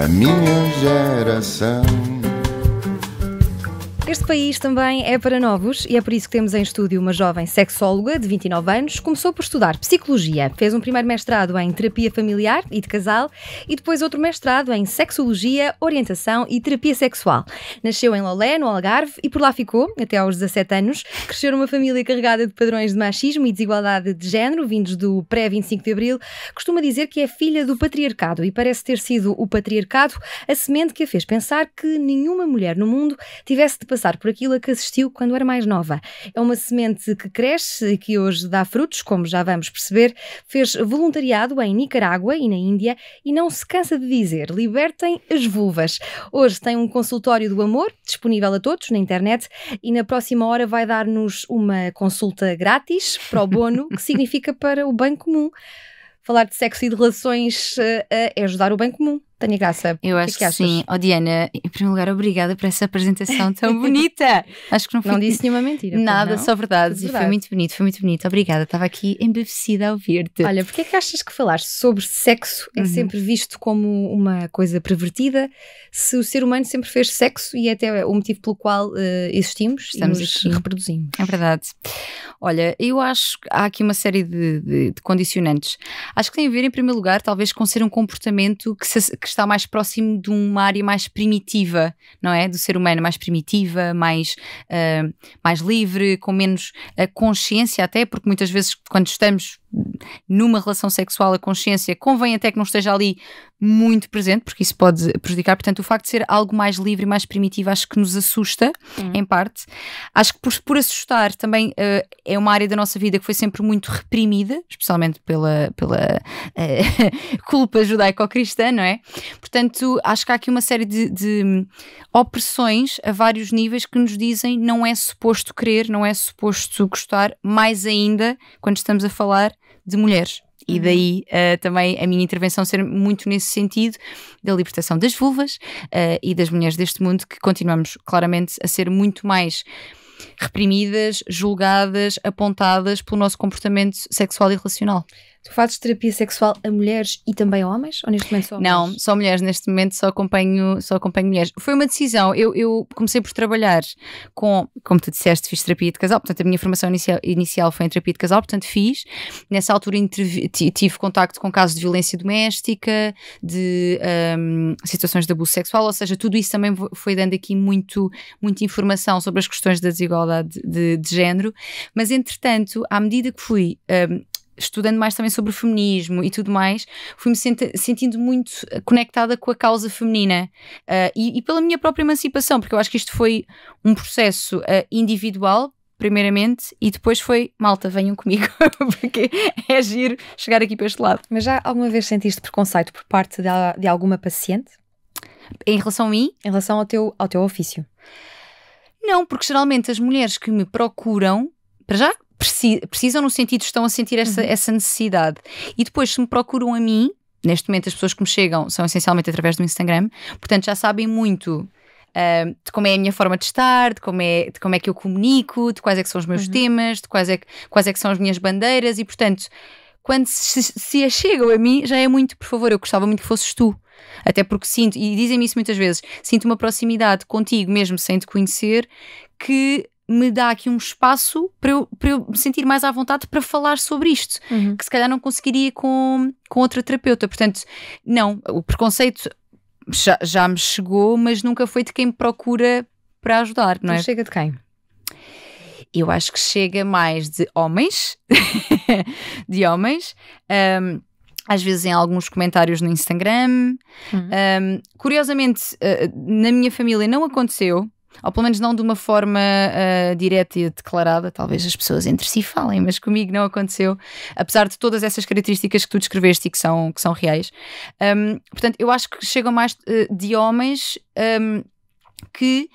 a minha geração. Este país também é para novos e é por isso que temos em estúdio uma jovem sexóloga de 29 anos. Começou por estudar psicologia, fez um primeiro mestrado em terapia familiar e de casal e depois outro mestrado em sexologia, orientação e terapia sexual. Nasceu em Lolé, no Algarve, e por lá ficou até aos 17 anos. Cresceu numa família carregada de padrões de machismo e desigualdade de género, vindos do pré-25 de abril. Costuma dizer que é filha do patriarcado e parece ter sido o patriarcado a semente que a fez pensar que nenhuma mulher no mundo tivesse de passar passar por aquilo a que assistiu quando era mais nova. É uma semente que cresce e que hoje dá frutos, como já vamos perceber. Fez voluntariado em Nicarágua e na Índia e não se cansa de dizer: libertem as vulvas. Hoje tem um consultório do amor disponível a todos na internet e na próxima hora vai dar-nos uma consulta grátis, pro bono, que significa para o bem comum. Falar de sexo e de relações uh, uh, é ajudar o bem comum. Tânia Graça, eu é acho que, que, sim. Oh, Diana, em primeiro lugar, obrigada por essa apresentação tão bonita. Acho que não, foi... não disse nenhuma mentira. Nada, não? só Verdade. E foi muito bonito, foi muito bonito. Obrigada, estava aqui embevecida a ouvir-te. Olha, porque é que achas que falar sobre sexo é uhum. sempre visto como uma coisa pervertida se o ser humano sempre fez sexo e é até o motivo pelo qual uh, existimos Estamos e nos É verdade. Olha, eu acho que há aqui uma série de, de, de, condicionantes. Acho que tem a ver, em primeiro lugar, talvez com ser um comportamento que se. Que está mais próximo de uma área mais primitiva, não é? Do ser humano, mais primitiva, mais, uh, mais livre, com menos eh, consciência, até porque muitas vezes quando estamos numa relação sexual a consciência convém até que não esteja ali muito presente, porque isso pode prejudicar. Portanto, o facto de ser algo mais livre e mais primitivo acho que nos assusta, uhum. em parte. Acho que por, por assustar também uh, é uma área da nossa vida que foi sempre muito reprimida, especialmente pela, pela uh, culpa judaico-cristã, não é? Portanto, acho que há aqui uma série de, de opressões a vários níveis que nos dizem não é suposto querer, não é suposto gostar, mais ainda quando estamos a falar de mulheres. E uhum. daí uh, também a minha intervenção ser muito nesse sentido da libertação das vulvas uh, e das mulheres deste mundo que continuamos claramente a ser muito mais reprimidas, julgadas, apontadas pelo nosso comportamento sexual e relacional. Tu fazes terapia sexual a mulheres e também a homens? Ou neste momento só homens? Não, só mulheres. Neste momento só acompanho, só acompanho mulheres. Foi uma decisão. Eu, eu comecei por trabalhar com, como tu disseste, fiz terapia de casal. Portanto, a minha formação inicial, inicial foi em terapia de casal. Portanto, fiz. Nessa altura tive contacto com casos de violência doméstica, de um, situações de abuso sexual. Ou seja, tudo isso também foi dando aqui muito, muita informação sobre as questões da desigualdade de, de género. Mas, entretanto, à medida que fui um, estudando mais também sobre o feminismo e tudo mais, fui-me senti sentindo muito eh, conectada com a causa feminina uh, e, e, pela minha própria emancipação, porque eu acho que isto foi um processo uh, individual, primeiramente, e depois foi malta, venham comigo, porque é giro chegar aqui para este lado. Mas já alguma vez sentiste preconceito por parte de, de alguma paciente? Em relação a mim? Em relação ao teu, ao teu ofício. Não, porque geralmente as mulheres que me procuram, para já, precisam no sentido estão a sentir essa, uhum. essa necessidade. E depois, se me procuram a mim, neste momento as pessoas que me chegam são essencialmente através do Instagram, portanto já sabem muito uh, de como é a minha forma de estar, de como é, de como é que eu comunico, de quais é que são os meus uhum. temas, de quais é, que, quais é que são as minhas bandeiras e, portanto, quando se, se chegam a mim, já é muito, por favor, eu gostava muito que fosses tu. Até porque sinto, e dizem-me isso muitas vezes, sinto uma proximidade contigo, mesmo sem te conhecer, que me dá aqui um espaço para eu, para eu me sentir mais à vontade para falar sobre isto, uhum. que se calhar não conseguiria com, com outra terapeuta. Portanto, não, o preconceito já, já me chegou, mas nunca foi de quem me procura para ajudar, não então é? Chega de quem? Eu acho que chega mais de homens, de homens. Um, às vezes em alguns comentários no Instagram. Uhum. Um, curiosamente, uh, na minha família não aconteceu, ou pelo menos não de uma forma uh, direta e declarada, talvez as pessoas entre si falem, mas comigo não aconteceu, apesar de todas essas características que tu descreveste e que são, que são reais. Um, portanto, eu acho que chegam mais uh, de homens um, que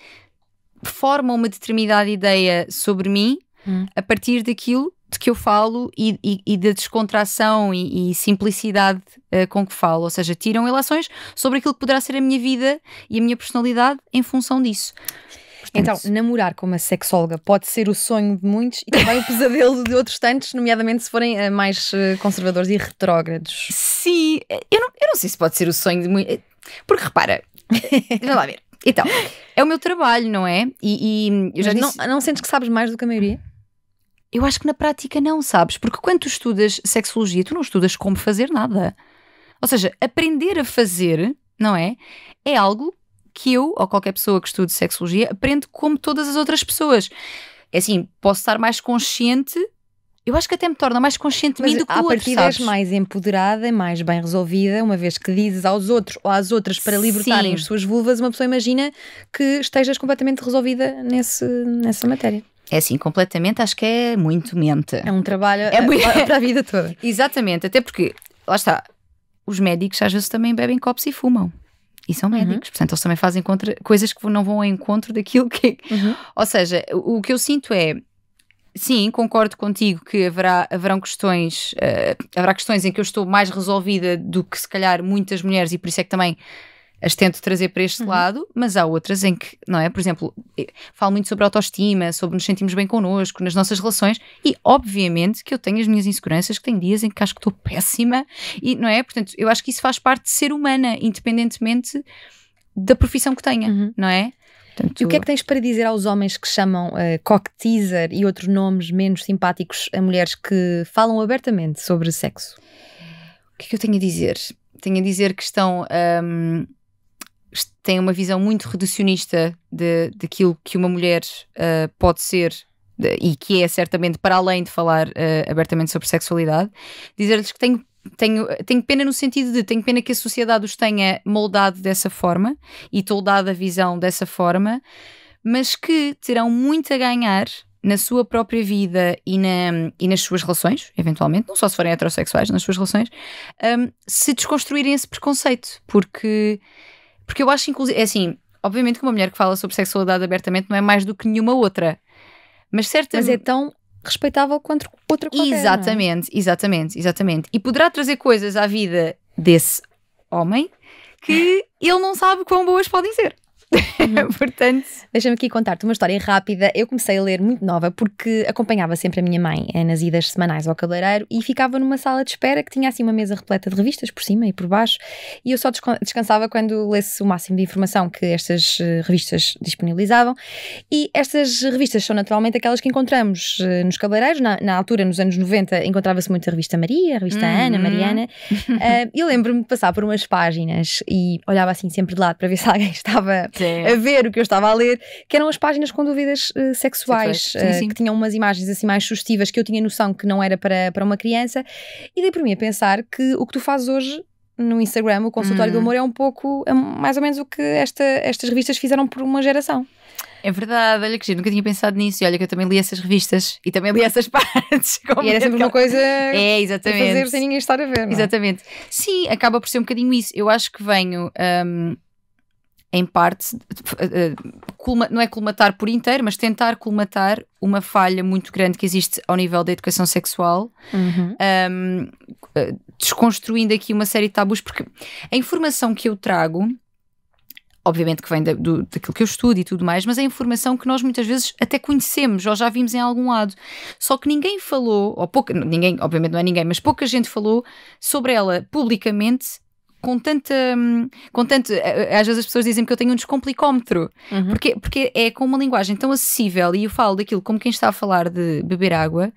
formam uma determinada ideia sobre mim hum. a partir daquilo de que eu falo e, e, e da descontração e, e simplicidade uh, com que falo. Ou seja, tiram relações sobre aquilo que poderá ser a minha vida e a minha personalidade em função disso. então, namorar com uma sexóloga pode ser o sonho de muitos e também o pesadelo de outros tantos, nomeadamente se forem eh, mais eh, conservadores e retrógrados. Sim, eu não, eu não sei se pode ser o sonho de muitos. Porque repara, vamos lá ver. Então, é o meu trabalho, não é? E, e hum, eu já disse... não, não sentes que sabes mais do que a maioria? Eu acho que na prática não, sabes? Porque quando tu estudas sexologia, tu não estudas como fazer nada. Ou seja, aprender a fazer, não é? É algo que eu, ou qualquer pessoa que estude sexologia, aprende como todas as outras pessoas. É assim, posso estar mais consciente eu acho que até me torna mais consciente de mim do que o outro, partir sabes? és mais empoderada, mais bem resolvida, uma vez que dizes aos outros ou às outras para libertarem Sim. as suas vulvas, uma pessoa imagina que estejas completamente resolvida nesse, nessa matéria. É assim, completamente acho que é muito mente. É um trabalho é muito... para a vida toda. Exatamente, até porque, lá está, os médicos às vezes também bebem copos e fumam. E são uhum. médicos, uhum. portanto eles também fazem contra, coisas que não vão ao encontro daquilo que. Uhum. Ou seja, o, que eu sinto é. Sim, concordo contigo que haverá, haverão questões, uh, haverá questões em que eu estou mais resolvida do que se calhar muitas mulheres, e por isso é que também as tento trazer para este uhum. lado, mas há outras em que, não é? Por exemplo, eh, falo muito sobre autoestima, sobre nos sentimos bem connosco, nas nossas relações, e obviamente que eu tenho as minhas inseguranças, que tenho dias em que acho que estou péssima, e não é? Portanto, eu acho que isso faz parte de ser humana, independentemente da profissão que tenha, uhum. não é? Portanto, e o que é que tens para dizer aos homens que chamam uh, cock teaser e outros nomes menos simpáticos a mulheres que falam abertamente sobre sexo? O que é que eu tenho a dizer? Tenho a dizer que estão. Um, têm uma visão muito reducionista de, daquilo que uma mulher uh, pode ser de, e que é certamente para além de falar uh, abertamente sobre sexualidade, dizer-lhes que tenho tenho, tenho pena no sentido de tenho pena que a sociedade os tenha moldado dessa forma e toldado a visão dessa forma, mas que terão muito a ganhar na sua própria vida e, na, e nas suas relações, eventualmente, não só se forem heterossexuais, nas suas relações, um, ah, se desconstruírem esse preconceito, porque porque eu acho, inclusive, é assim, obviamente que uma mulher que fala sobre sexualidade abertamente não é mais do que nenhuma outra. Mas certa... Mas é tão respeitável quanto outra coisa. É? Exatamente, é? exatamente, exatamente. E poderá trazer coisas à vida desse homem que ele não sabe quão boas podem ser. Uhum. Portanto, deixa-me aqui contar-te uma história rápida. Eu comecei a ler muito nova porque acompanhava sempre a minha mãe é, nas idas semanais ao cabeleireiro e ficava numa sala de espera que tinha assim uma mesa repleta de revistas por cima e por baixo. E eu só descansava quando lesse o máximo de informação que estas eh, revistas disponibilizavam. E estas revistas são naturalmente aquelas que encontramos eh, nos cabeleireiros. Na, na altura, nos anos 90, encontrava-se muito a revista Maria, a revista uhum. Ana, Mariana. uh, eh, eu lembro-me de passar por umas páginas e olhava assim sempre de lado para ver se alguém estava é. a ver o que eu estava a ler, que eram as páginas com dúvidas uh, sexuais, sim, eh, sim. que tinham umas imagens assim mais sugestivas que eu tinha noção que não era para, para uma criança, e dei por mim a pensar que o que tu fazes hoje no Instagram, o consultório hum. do amor é um pouco, é mais ou menos o que esta, estas revistas fizeram por uma geração. É verdade, olha que giro, nunca tinha pensado nisso. E olha que eu também li essas revistas e também li essas partes. E era sempre uma coisa é, exatamente. a fazer sem ninguém estar a ver. Não é? Exatamente. Sim, acaba por ser um bocadinho isso. Eu acho que venho. Um, em parte, não é colmatar por inteiro, mas tentar colmatar uma falha muito grande que existe ao nível da educação sexual, uhum. um, desconstruindo aqui uma série de tabus, porque a informação que eu trago, obviamente que vem da, do, daquilo que eu estudo e tudo mais, mas é informação que nós muitas vezes até conhecemos ou já vimos em algum lado, só que ninguém falou, ou pouca, ninguém, obviamente não é ninguém, mas pouca gente falou sobre ela publicamente com tanta. Hum, com tanto, às vezes as pessoas dizem que eu tenho um descomplicómetro, uhum. porque, porque é com uma linguagem tão acessível e eu falo daquilo como quem está a falar de beber água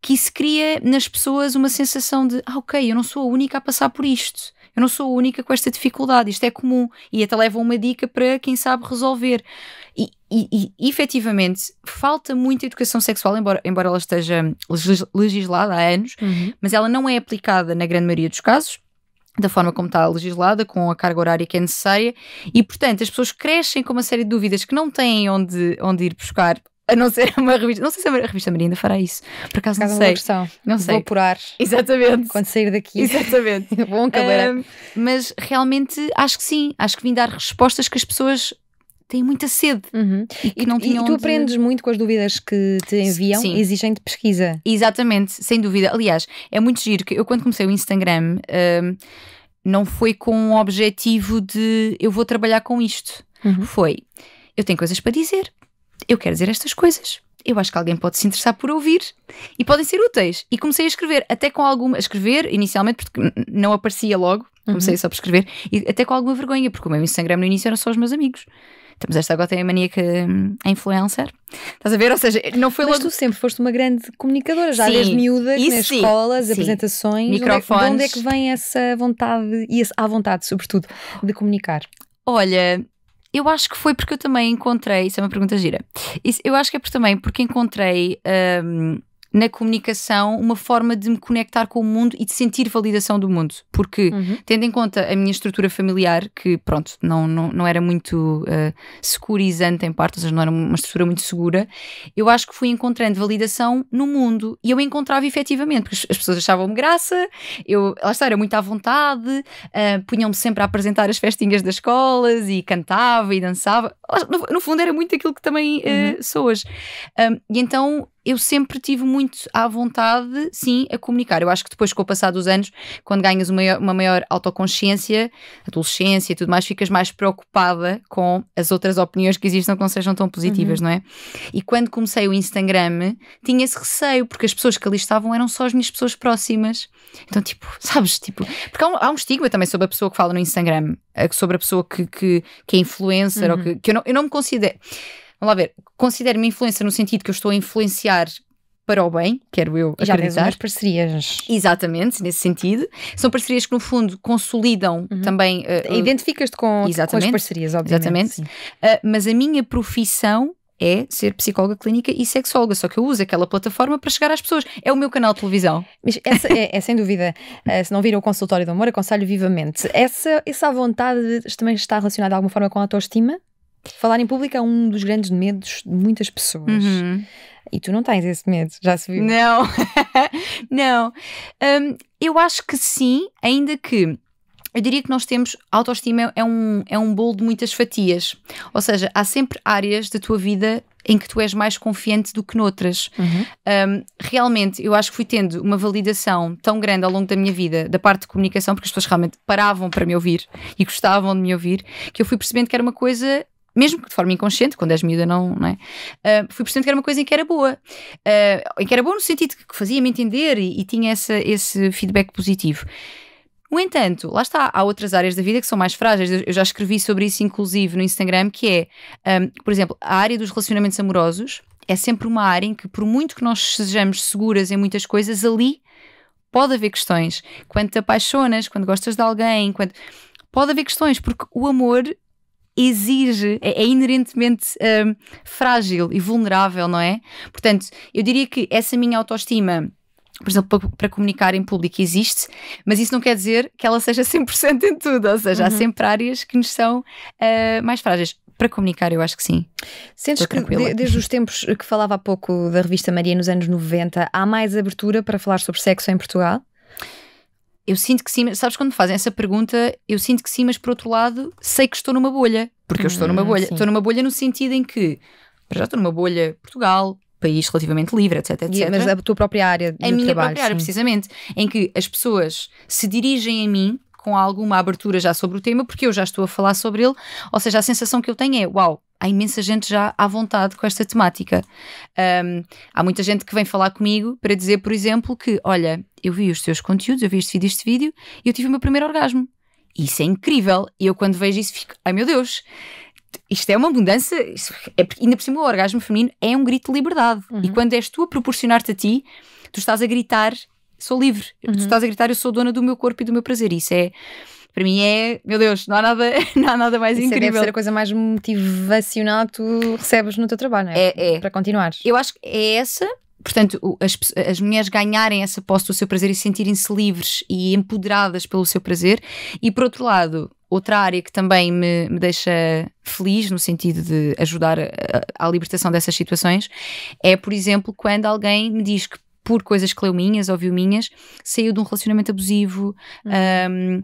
que isso cria nas pessoas uma sensação de ah, ok, eu não sou a única a passar por isto. Eu não sou a única com esta dificuldade, isto é comum. E até leva uma dica para quem sabe resolver. E, e, e efetivamente falta muita educação sexual, embora, embora ela esteja legislada há anos, uhum. mas ela não é aplicada na grande maioria dos casos da forma como está legislada, com a carga horária que é necessária, e portanto as pessoas crescem com uma série de dúvidas que não têm onde, onde ir buscar. A não ser uma revista, não sei se é a revista Maria ainda fará isso, por acaso, não é sei. Não sei. Vou apurar. Exatamente. Quando sair daqui. Exatamente. Bom, um, mas realmente acho que sim, acho que vim dar respostas que as pessoas têm muita sede uhum. e que não tinham. E tu onde... aprendes muito com as dúvidas que te enviam Sim. exigem de pesquisa. Exatamente, sem dúvida. Aliás, é muito giro que eu quando comecei o Instagram hum, não foi com o objetivo de eu vou trabalhar com isto. Uhum. Foi eu tenho coisas para dizer, eu quero dizer estas coisas eu acho que alguém pode se interessar por ouvir e podem ser úteis. E comecei a escrever, até com alguma. A escrever inicialmente, porque não aparecia logo, comecei uhum. só por escrever, e até com alguma vergonha, porque o meu Instagram no início eram só os meus amigos. Temos então, esta agora tem a mania que hum, é influencer. Estás a ver? Ou seja, não foi Mas tu sempre foste uma grande comunicadora, já desde miúda, nas sim. escolas, sim. apresentações. Microfones. Onde é, de onde é que vem essa vontade, e essa, à vontade, sobretudo, de comunicar? Olha, eu acho que foi porque eu também encontrei. Isso é uma pergunta gira. Isso, eu acho que é por, também porque encontrei. Hum, na comunicação uma forma de me conectar com o mundo e de sentir validação do mundo. Porque, uhum. tendo em conta a minha estrutura familiar, que pronto, não, não, não era muito uh, securizante em parte, ou seja, não era uma estrutura muito segura, eu acho que fui encontrando validação no mundo e eu encontrava efetivamente, porque as pessoas achavam-me graça, eu, lá está, era muito à vontade, uh, punham-me sempre a apresentar as festinhas das escolas e cantava e dançava. No, no fundo, era muito aquilo que também uh, uhum. sou hoje. Um, e então eu sempre tive muito à vontade, sim, a comunicar. Eu acho que depois, com o passar dos anos, quando ganhas uma maior, uma maior autoconsciência, adolescência e tudo mais, ficas mais preocupada com as outras opiniões que existam que não sejam tão positivas, uhum. não é? E quando comecei o Instagram, tinha esse receio, porque as pessoas que ali estavam eram só as minhas pessoas próximas. Então, tipo, sabes, tipo, porque há um, há um estigma também sobre a pessoa que fala no Instagram, eh, sobre a pessoa que, que, que é influencer uhum. ou que, que eu, não, eu não me considero vamos lá ver, considero-me influencer no sentido que eu estou a influenciar para o bem, quero eu acreditar. Já tens umas parcerias. Exatamente, nesse sentido. São parcerias que, no fundo, consolidam uhum. também... Uh, Identificas-te com, com, as parcerias, obviamente. Exatamente. Uh, mas a minha profissão é ser psicóloga clínica e sexóloga, só que eu uso aquela plataforma para chegar às pessoas. É o meu canal de televisão. Mas essa é, é sem dúvida, uh, se não viram o consultório do amor, aconselho vivamente. Essa, essa vontade também está relacionada de alguma forma com a autoestima? Falar em público é um dos grandes medos de muitas pessoas. Uhum. E tu não tens esse medo, já se viu? Não, não. Um, eu acho que sim, ainda que eu diria que nós temos autoestima é um, é um bolo de muitas fatias. Ou seja, há sempre áreas da tua vida em que tu és mais confiante do que noutras. Uhum. Um, realmente, eu acho que fui tendo uma validação tão grande ao longo da minha vida da parte de comunicação, porque as pessoas realmente paravam para me ouvir e gostavam de me ouvir, que eu fui percebendo que era uma coisa mesmo que de forma inconsciente, quando és miúda não, não é? Uh, fui percebendo que era uma coisa em que era boa. Uh, em que era boa no sentido que fazia-me entender e, e tinha essa, esse feedback positivo. No entanto, lá está, há outras áreas da vida que são mais frágeis. Eu já escrevi sobre isso, inclusive, no Instagram, que é, um, ah, por exemplo, a área dos relacionamentos amorosos é sempre uma área em que, por muito que nós sejamos seguras em muitas coisas, ali pode haver questões. Quando te apaixonas, quando gostas de alguém, quando... pode haver questões, porque o amor exige, é, é inerentemente um, frágil e vulnerável, não é? Portanto, eu diria que essa minha autoestima por exemplo, para, comunicar em público existe, mas isso não quer dizer que ela seja 100% em tudo, ou seja, uhum. há sempre áreas que nos são uh, mais frágeis. Para comunicar, eu acho que sim. Sentes que de, desde os tempos que falava há pouco da revista Maria nos anos 90, há mais abertura para falar sobre sexo em Portugal? eu sinto que sim, sabes quando me fazem essa pergunta, eu sinto que sim, mas por outro lado, sei que estou numa bolha, porque hum, eu estou numa hum, bolha. Sim. Estou numa bolha no sentido em que, para já estou numa bolha Portugal, país relativamente livre, etc, etc. Mas a tua própria área de A minha própria sim. área, precisamente, em que as pessoas se dirigem a mim com alguma abertura já sobre o tema, porque eu já estou a falar sobre ele, ou seja, a sensação que eu tenho é, uau, há imensa gente já à vontade com esta temática. Um, há muita gente que vem falar comigo para dizer, por exemplo, que olha, eu vi os teus conteúdos, eu vi este vídeo, este vídeo e eu tive o meu primeiro orgasmo. Isso é incrível. E eu quando vejo isso fico, ai meu Deus, isto é uma mudança, é, ainda por cima o orgasmo feminino é um grito de liberdade. Uhum. E quando és tu a proporcionar-te a ti, tu estás a gritar, sou livre. Uhum. Tu estás a gritar, eu sou dona do meu corpo e do meu prazer. Isso é para mim é, meu Deus, não há nada, não há nada mais Isso é, incrível. Deve ser a coisa mais motivacional que tu recebes no teu trabalho, não é? É, é. Para continuares. Eu acho que é essa. Portanto, as, as mulheres ganharem essa posse do seu prazer e sentirem-se livres e empoderadas pelo seu prazer. E por outro lado, outra área que também me, me deixa feliz no sentido de ajudar à libertação dessas situações é, por exemplo, quando alguém me diz que por coisas que leu minhas, ouviu minhas, saiu de um relacionamento abusivo. Uhum. Um,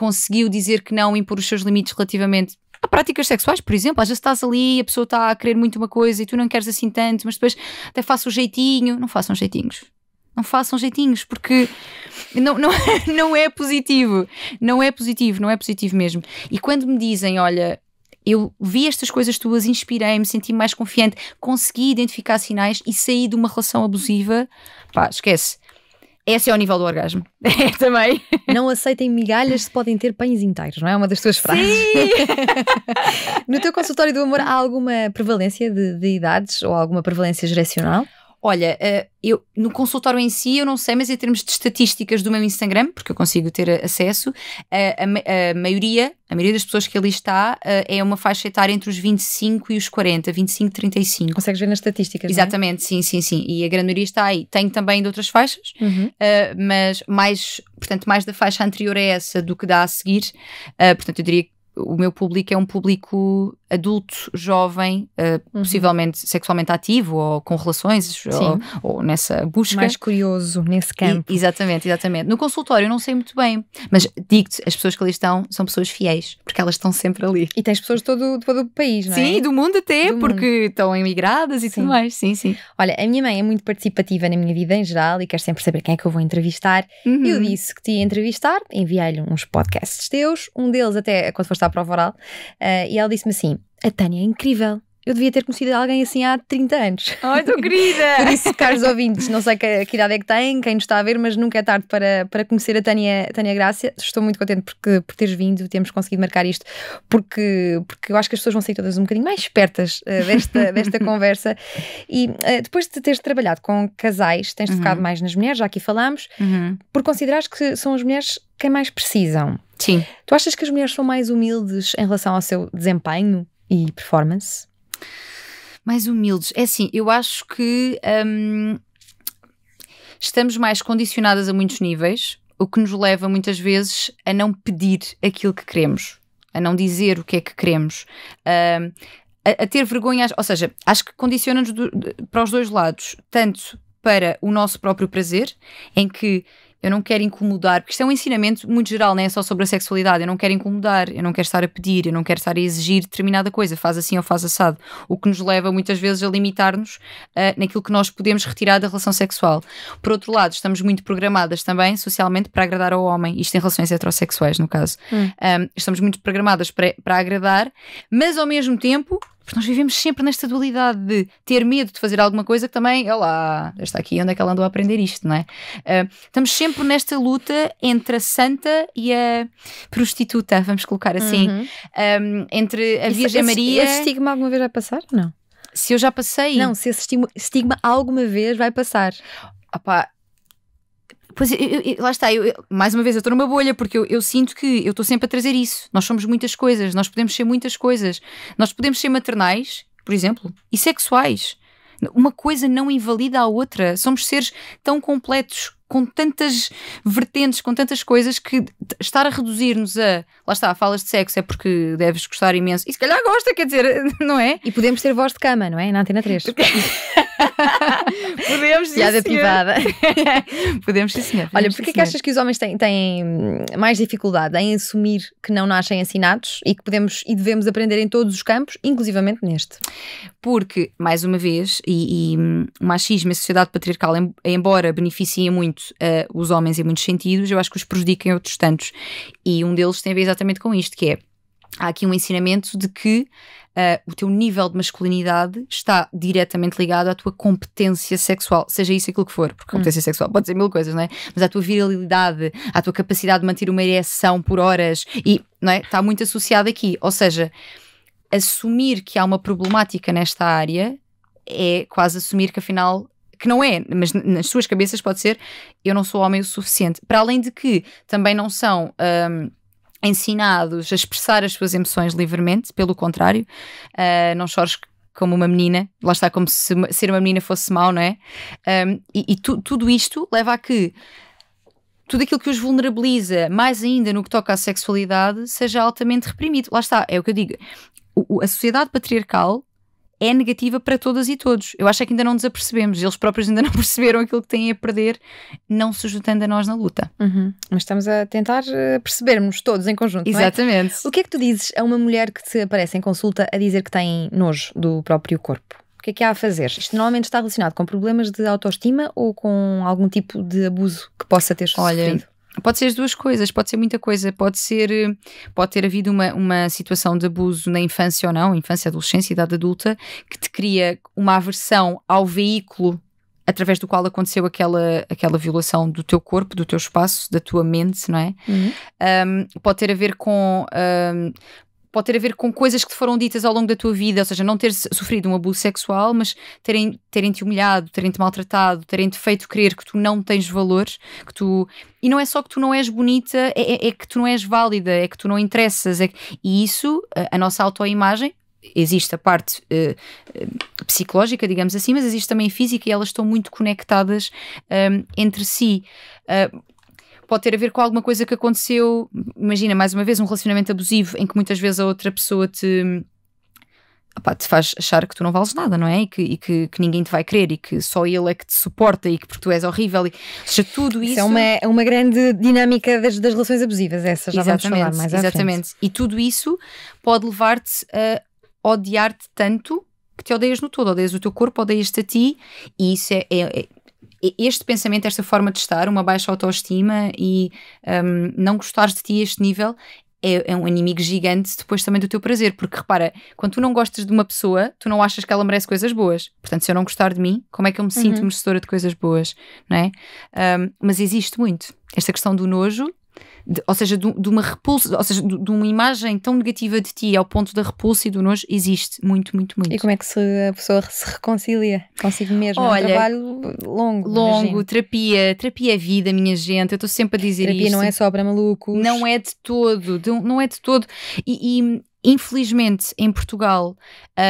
conseguiu dizer que não, impor os seus limites relativamente a práticas sexuais, por exemplo. Às vezes estás ali e a pessoa está a querer muito uma coisa e tu não queres assim tanto, mas depois até faço o jeitinho. Não façam jeitinhos. Não façam jeitinhos, porque não, não, não é positivo. Não é positivo, não é positivo mesmo. E quando me dizem, olha, eu vi estas coisas tuas, inspirei-me, senti-me mais confiante, consegui identificar sinais e saí de uma relação abusiva, pá, esquece. Esse é o nível do orgasmo. É também. Não aceitem migalhas se podem ter pães inteiros, não é? é uma das tuas frases. Sim! no teu consultório do amor há alguma prevalência de, de idades ou alguma prevalência geracional? Olha, eh, eu, no consultório em si, eu não sei, mas em termos de estatísticas do meu Instagram, porque eu consigo ter eh, acesso, eh, a, a, a maioria, a maioria das pessoas que ali está é uma faixa etária entre os 25 e os 40, 25, 35. Consegues ver nas estatísticas, é? Exatamente, é? sim, sim, sim. E a grande maioria está aí. Tenho também de outras faixas, uhum. mas mais, portanto, mais da faixa anterior a essa do que dá a seguir. portanto, eu diria que o meu público é um público adulto, jovem, uh, uhum. possivelmente sexualmente ativo ou com relações, ou, ou, nessa busca. Mais curioso nesse campo. E, exatamente, exatamente. No consultório eu não sei muito bem, mas digo-te, as pessoas que ali estão são pessoas fiéis, porque elas estão sempre ali. E tens pessoas de todo, todo o país, não é? Sim, do mundo até, do porque mundo. estão emigradas e sim. tudo mais. Sim, sim. Olha, a minha mãe é muito participativa na minha vida em geral e quer sempre saber quem é que eu vou entrevistar. Uhum. Eu disse que te ia entrevistar, enviei-lhe uns podcasts teus, um deles até quando foste à prova oral, uh, e ela disse-me assim: a Tânia é incrível. Eu devia ter conhecido alguém assim há 30 anos. Ai, estou querida! Por isso, caros ouvintes, não sei que, que, idade é que têm, quem nos está a ver, mas nunca é tarde para, para conhecer a Tânia, a Tânia Grácia. Estou muito contente porque, por teres vindo, temos conseguido marcar isto, porque, porque eu acho que as pessoas vão sair todas um bocadinho mais espertas uh, desta, desta conversa. E uh, depois de teres trabalhado com casais, tens uhum. focado mais nas mulheres, já aqui falámos, uhum. por considerares que são as mulheres quem mais precisam. Sim. Tu achas que as mulheres são mais humildes em relação ao seu desempenho e performance? Mais humildes. É assim, eu acho que hum, estamos mais condicionadas a muitos níveis, o que nos leva muitas vezes a não pedir aquilo que queremos, a não dizer o que é que queremos. Hum, a, a, ter vergonha, ou seja, acho que condiciona-nos para os dois lados, tanto para o nosso próprio prazer, em que eu não quero incomodar, porque isto é um ensinamento muito geral, não é só sobre a sexualidade. Eu não quero incomodar, eu não quero estar a pedir, eu não quero estar a exigir determinada coisa, faz assim ou faz assado. O que nos leva muitas vezes a limitar-nos uh, naquilo que nós podemos retirar da relação sexual. Por outro lado, estamos muito programadas também socialmente para agradar ao homem, isto em relações heterossexuais, no caso. Hum. Um, estamos muito programadas para, para agradar, mas ao mesmo tempo porque nós vivemos sempre nesta dualidade de ter medo de fazer alguma coisa que também, lá está aqui, onde é que ela andou a aprender isto, não é? Uh, estamos sempre nesta luta entre a santa e a prostituta, vamos colocar assim. Uhum. Um, entre a Isso, Virgem Maria. Esse, esse estigma alguma vez vai passar? Não. Se eu já passei. Não, se esse estigma, estigma alguma vez vai passar. Opa, Pois, eu, eu, lá está, eu, mais uma vez, eu estou numa bolha, porque eu, sinto que eu estou sempre a trazer isso. Nós somos muitas coisas, nós podemos ser muitas coisas. Nós podemos ser maternais, por exemplo, e sexuais. Uma coisa não invalida a outra. Somos seres tão completos com tantas vertentes, com tantas coisas que estar a reduzir-nos a lá está, falas de sexo é porque deves gostar imenso. E se calhar gosta, quer dizer, não é? E podemos ter voz de cama, não é? Na antena 3. podemos sim. Piada privada. podemos sim, senhor. Olha, porquê que achas que os homens têm, têm mais dificuldade em assumir que não nascem ensinados e que podemos e devemos aprender em todos os campos, inclusivamente neste? Porque, mais uma vez, e, e hum, o machismo e a sociedade patriarcal, embora beneficiem muito muito uh, eh, os homens em muitos sentidos, eu acho que os prejudiquem outros tantos. E um deles tem a ver exatamente com isto, que é há aqui um ensinamento de que uh, o teu nível de masculinidade está diretamente ligado à tua competência sexual, seja isso aquilo que for, porque hum. competência hum. sexual pode ser mil coisas, não é? Mas à tua virilidade, à tua capacidade de manter uma ereção por horas, e não é? está muito associado aqui. Ou seja, assumir que há uma problemática nesta área é quase assumir que afinal que não é, mas nas suas cabeças pode ser, eu não sou homem o suficiente. Para além de que também não são. Um, ensinados a expressar as suas emoções livremente, pelo contrário, uh, não chores como uma menina, lá está como se ser uma menina fosse mau, não é? Um, e, e tu, tudo isto leva a que tudo aquilo que os vulnerabiliza, mais ainda no que toca à sexualidade, seja altamente reprimido. Lá está, é o que eu digo. O, a sociedade patriarcal é negativa para todas e todos. Eu acho é que ainda não nos apercebemos, eles próprios ainda não perceberam aquilo que têm a perder, não se juntando a nós na luta. Uhum. Mas estamos a tentar eh, percebermos todos em conjunto. É? Exatamente. É? O que é que tu dizes a uma mulher que te aparece em consulta a dizer que tem nojo do próprio corpo? O que é que há a fazer? Isto normalmente está relacionado com problemas de autoestima ou com algum tipo de abuso que possa ter sofrido? Pode ser as duas coisas, pode ser muita coisa, pode ser, eh, pode ter havido uma, uma situação de abuso na infância ou não, infância, adolescência, idade adulta, que te cria uma aversão ao veículo através do qual aconteceu aquela, aquela violação do teu corpo, do teu espaço, da tua mente, não é? Uhum. Um, pode ter a ver com um, pode ter a ver com coisas que te foram ditas ao longo da tua vida, ou seja, não ter sofrido um abuso sexual, mas terem-te humilhado, terem-te maltratado, terem-te feito crer que tu não tens valores, que tu. E não é só que tu não és bonita, é, é, é que tu não és válida, é que tu não interessas. É E isso, a, a nossa autoimagem, existe a parte uh, psicológica, digamos assim, mas existe também física e elas estão muito conectadas um, eh, entre si pode ter a ver com alguma coisa que aconteceu, imagina, mais uma vez, um relacionamento abusivo em que muitas vezes a outra pessoa te, te faz achar que tu não vales nada, não é? E, que, e que, que, ninguém te vai querer e que só ele é que te suporta e que porque tu és horrível. E, ou seja, tudo isso. É isso é uma, é uma grande dinâmica das, das relações abusivas, essa já exatamente, vamos falar mais Exatamente. E tudo isso pode levar-te a odiar-te tanto que te odeias no todo, odeias o teu corpo, odeias-te a ti, e isso é, é, é este pensamento, esta forma de estar, uma baixa autoestima e um, não gostares de ti a este nível, é, é, um inimigo gigante depois também do teu prazer, porque repara, quando tu não gostas de uma pessoa, tu não achas que ela merece coisas boas. Portanto, se eu não gostar de mim, como é que eu me sinto uhum. merecedora de coisas boas, não é? Um, mas existe muito. Esta questão do nojo de, ou seja, de, de, uma repulsa, ou seja, de, de, uma imagem tão negativa de ti ao ponto da repulsa e do nojo, existe muito, muito, muito. E como é que se, a pessoa se reconcilia consigo mesmo Olha, é um trabalho longo. Longo, imagino. terapia, terapia é vida, minha gente. Eu estou sempre a dizer terapia isto. Terapia não é só para malucos. Não é de todo, não é de todo. E, e, Infelizmente, em Portugal uh,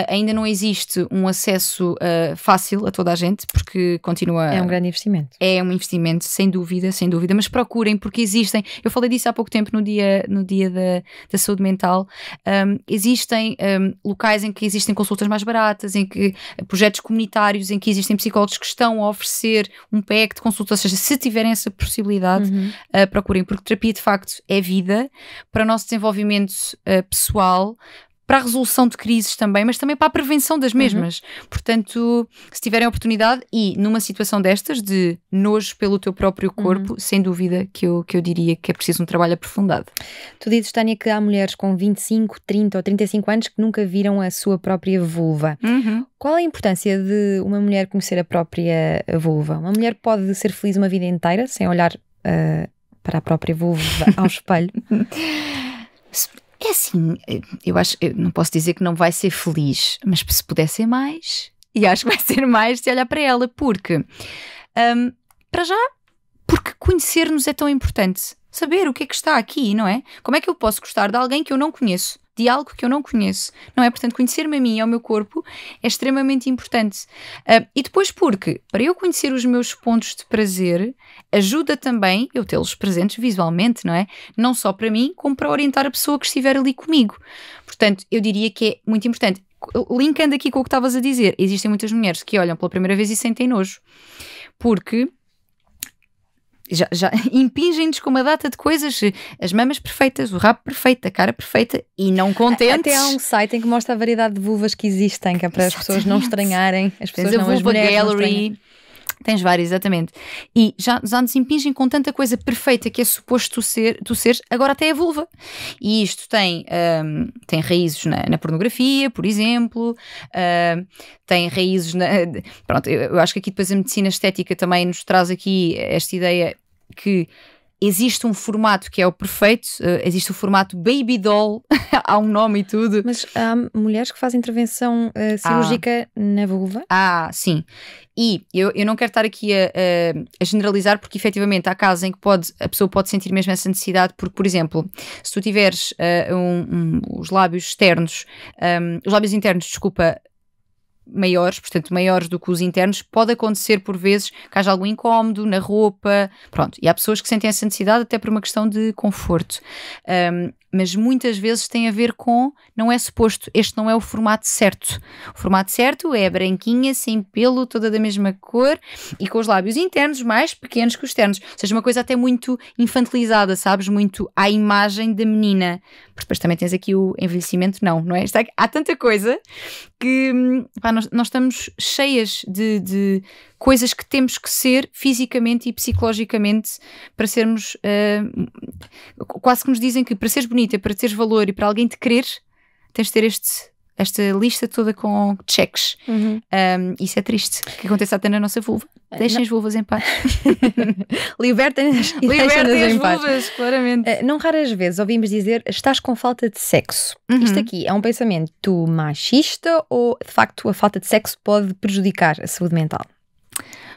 ainda não existe um acesso uh, fácil a toda a gente, porque continua. É um grande investimento. É um investimento, sem dúvida, sem dúvida. Mas procurem, porque existem. Eu falei disso há pouco tempo no dia, no dia da, da saúde mental. Um, ehm, existem um, ehm, locais em que existem consultas mais baratas, em que eh, projetos comunitários, em que existem psicólogos que estão a oferecer um pack de consultas. Ou seja, se tiverem essa possibilidade, uhum. uh, procurem, porque terapia de facto é vida para o nosso desenvolvimento pessoal fundamental para a resolução de crises também, mas também para a prevenção das uhum. mesmas. Uhum. Portanto, se tiverem oportunidade e numa situação destas de nojo pelo teu próprio uhum. corpo, uhum. sem dúvida que eu, que eu diria que é preciso um trabalho aprofundado. Tu dizes, Tânia, que há mulheres com 25, 30 ou 35 anos que nunca viram a sua própria vulva. Uhum. Qual é a importância de uma mulher conhecer a própria vulva? Uma mulher pode ser feliz uma vida inteira sem olhar uh, para a própria vulva ao espelho? É assim, eh, eu acho, eu não posso dizer que não vai ser feliz, mas se puder ser mais, e acho que vai ser mais se olhar para ela, porque um, para já, porque conhecer-nos é tão importante. Saber o que é que está aqui, não é? Como é que eu posso gostar de alguém que eu não conheço? de algo que eu não conheço, não é? Portanto, conhecer-me a mim e ao meu corpo é extremamente importante. Uh, e depois, porque para eu conhecer os meus pontos de prazer, ajuda também eu tê-los presentes visualmente, não é? Não só para mim, como para orientar a pessoa que estiver ali comigo. Portanto, eu diria que é muito importante. Linkando aqui com o que estavas a dizer, existem muitas mulheres que olham pela primeira vez e sentem nojo. Porque já, já impingem-nos com uma data de coisas, eh, as mamas perfeitas, o rabo perfeito, a cara perfeita e não contentes. Até há um site em que mostra a variedade de vulvas que existem, que é para Exatamente. as pessoas não estranharem, as pessoas Tens não a vulva as mulheres, gallery. Tens várias, exatamente. E já, já nos impingem com tanta coisa perfeita que é suposto tu, ser, tu seres, agora até a vulva. E isto tem, um, tem raízes na, na, pornografia, por exemplo, uh, tem raízes na. Pronto, eu, eu acho que aqui depois a medicina estética também nos traz aqui esta ideia que existe um formato que é o perfeito, eh, existe o formato baby doll, há um nome e tudo. Mas há mulheres que fazem intervenção uh, cirúrgica ah. na vulva? Ah, sim. E eu, eu não quero estar aqui a, a, generalizar, porque efetivamente há casos em que pode, a pessoa pode sentir mesmo essa necessidade, porque, por exemplo, se tu tiveres uh, um, um, os lábios externos, um, ehm, os lábios internos, desculpa, maiores, portanto maiores do que os internos, pode acontecer por vezes que haja algum incómodo na roupa, pronto. E há pessoas que sentem essa necessidade até por uma questão de conforto. Um, mas muitas vezes tem a ver com não é suposto, este não é o formato certo. O formato certo é branquinha, sem pelo, toda da mesma cor e com os lábios internos mais pequenos que os externos. Ou seja, uma coisa até muito infantilizada, sabes? Muito à imagem da menina. Porque depois também tens aqui o envelhecimento, não, não é? há tanta coisa que hum, pá, nós, nós, estamos cheias de, de, coisas que temos que ser fisicamente e psicologicamente para sermos. Uh, quase que nos dizem que para seres bonita, para teres valor e para alguém te querer, tens de ter este esta lista toda com cheques. Uhum. Um, isso é triste, que aconteça até na nossa vulva. Eh, Deixem não. as vulvas em paz. Libertem-nas e Libertem as em paz. vulvas, claramente. Eh, não raras vezes ouvimos dizer estás com falta de sexo. Uhum. Isto aqui é um pensamento machista ou de facto a falta de sexo pode prejudicar a saúde mental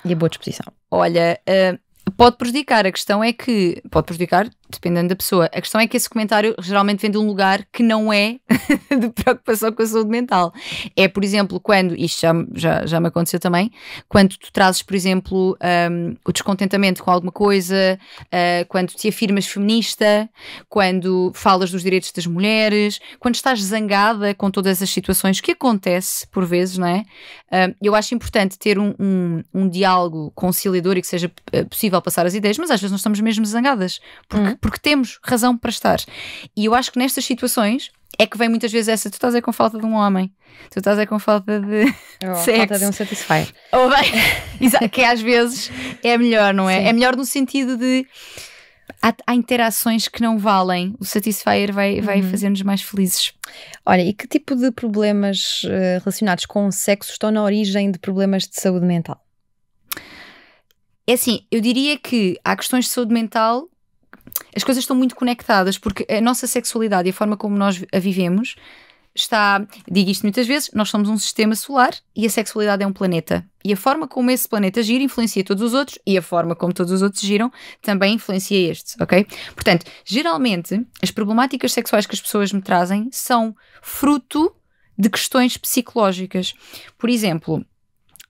e a boa disposição? Olha, uh, pode prejudicar. A questão é que pode prejudicar dependendo da pessoa. A questão é que esse comentário geralmente vem de um lugar que não é de preocupação com a saúde mental. É, por exemplo, quando, isto já, já, já me aconteceu também, quando tu trazes, por exemplo, um, o descontentamento com alguma coisa, uh, quando te afirmas feminista, quando falas dos direitos das mulheres, quando estás zangada com todas as situações que acontece por vezes, não é? Uh, eu acho importante ter um, um, um diálogo conciliador e que seja eh, possível passar as ideias, mas às vezes nós estamos mesmo zangadas, porque uhum porque temos razão para estar. E eu acho que nestas situações é que vem muitas vezes essa: tu estás aí é com falta de um homem, tu estás aí é com falta de, oh, sexo. Falta de um satisfier. Ou bem, que às vezes é melhor, não é? Sim. É melhor no sentido de. Há, há, interações que não valem. O Satisfier vai, vai uhum. fazer-nos mais felizes. Olha, e que tipo de problemas uh, relacionados com o sexo estão na origem de problemas de saúde mental? É assim, eu diria que há questões de saúde mental as coisas estão muito conectadas, porque a nossa sexualidade e a forma como nós a vivemos está, digo isto muitas vezes, nós somos um sistema solar e a sexualidade é um planeta. E a forma como esse planeta gira influencia todos os outros e a forma como todos os outros giram também influencia estes, ok? Portanto, geralmente, as problemáticas sexuais que as pessoas me trazem são fruto de questões psicológicas. Por exemplo,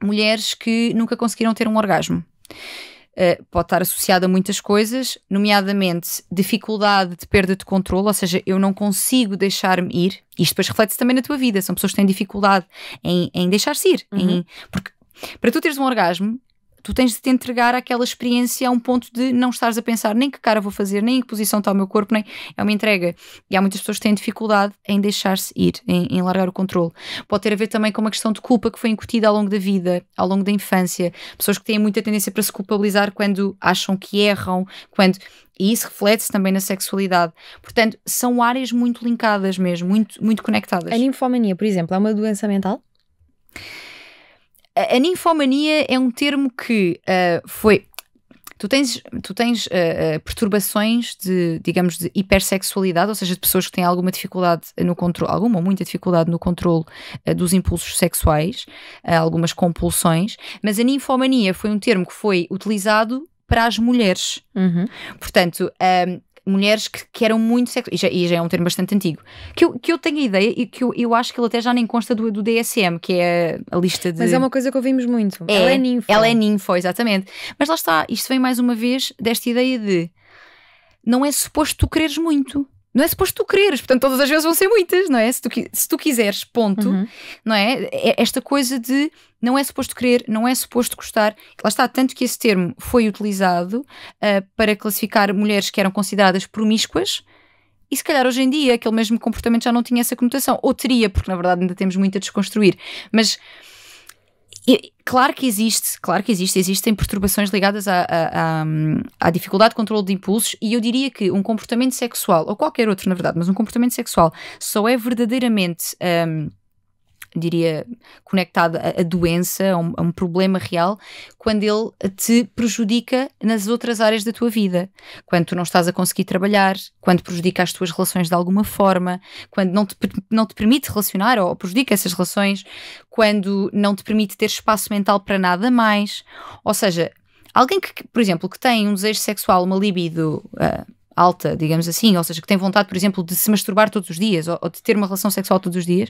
mulheres que nunca conseguiram ter um orgasmo. Eh, pode estar associado a muitas coisas, nomeadamente dificuldade de perda de controle, ou seja, eu não consigo deixar-me ir. Isto depois reflete-se também na tua vida. São pessoas que têm dificuldade em, em deixar-se ir. Uhum. Em, porque para tu teres um orgasmo, tu tens de te entregar àquela experiência a um ponto de não estares a pensar nem que cara vou fazer, nem em que posição está o meu corpo, nem é uma entrega. E há muitas pessoas que têm dificuldade em deixar-se ir, em, em, largar o controle. Pode ter a ver também com uma questão de culpa que foi incutida ao longo da vida, ao longo da infância. Pessoas que têm muita tendência para se culpabilizar quando acham que erram, quando e isso reflete-se também na sexualidade. Portanto, são áreas muito linkadas mesmo, muito, muito conectadas. A ninfomania, por exemplo, é uma doença mental? A, ninfomania é um termo que uh, foi. Tu tens, tu tens uh, perturbações de, digamos, de hipersexualidade, ou seja, de pessoas que têm alguma dificuldade no controle, alguma ou muita dificuldade no controle dos impulsos sexuais, algumas compulsões, mas a ninfomania foi um termo que foi utilizado para as mulheres. Uhum. Portanto, um, mulheres que, que eram muito sexuais, e já, e já é um termo bastante antigo, que eu, que eu tenho a ideia e que eu, eu acho que ele até já nem consta do, do DSM, que é a lista de. Mas é uma coisa que ouvimos muito. É, ela é ninfo. Ela é ninfo, exatamente. Mas lá está, isto vem mais uma vez desta ideia de não é suposto tu quereres muito. Não é suposto tu quereres, portanto, todas as vezes vão ser muitas, não é? Se tu, se tu quiseres, ponto. Uhum. Não é? é esta coisa de não é suposto querer, não é suposto gostar. Lá está, tanto que esse termo foi utilizado uh, para classificar mulheres que eram consideradas promíscuas, e se calhar hoje em dia aquele mesmo comportamento já não tinha essa conotação, ou teria, porque na verdade ainda temos muito a desconstruir. Mas claro que existe, claro que existe, existem perturbações ligadas à, à, à, dificuldade de controle de impulsos, e eu diria que um comportamento sexual, ou qualquer outro, na verdade, mas um comportamento sexual só é verdadeiramente. Um, diria, conectado a, doença, a um, a um, problema real, quando ele te prejudica nas outras áreas da tua vida. Quando tu não estás a conseguir trabalhar, quando prejudica as tuas relações de alguma forma, quando não te, não te permite relacionar ou prejudica essas relações, quando não te permite ter espaço mental para nada mais. Ou seja, alguém que, por exemplo, que tem um desejo sexual, uma libido. Uh, alta, digamos assim, ou seja, que tem vontade, por exemplo, de se masturbar todos os dias ou, ou de ter uma relação sexual todos os dias,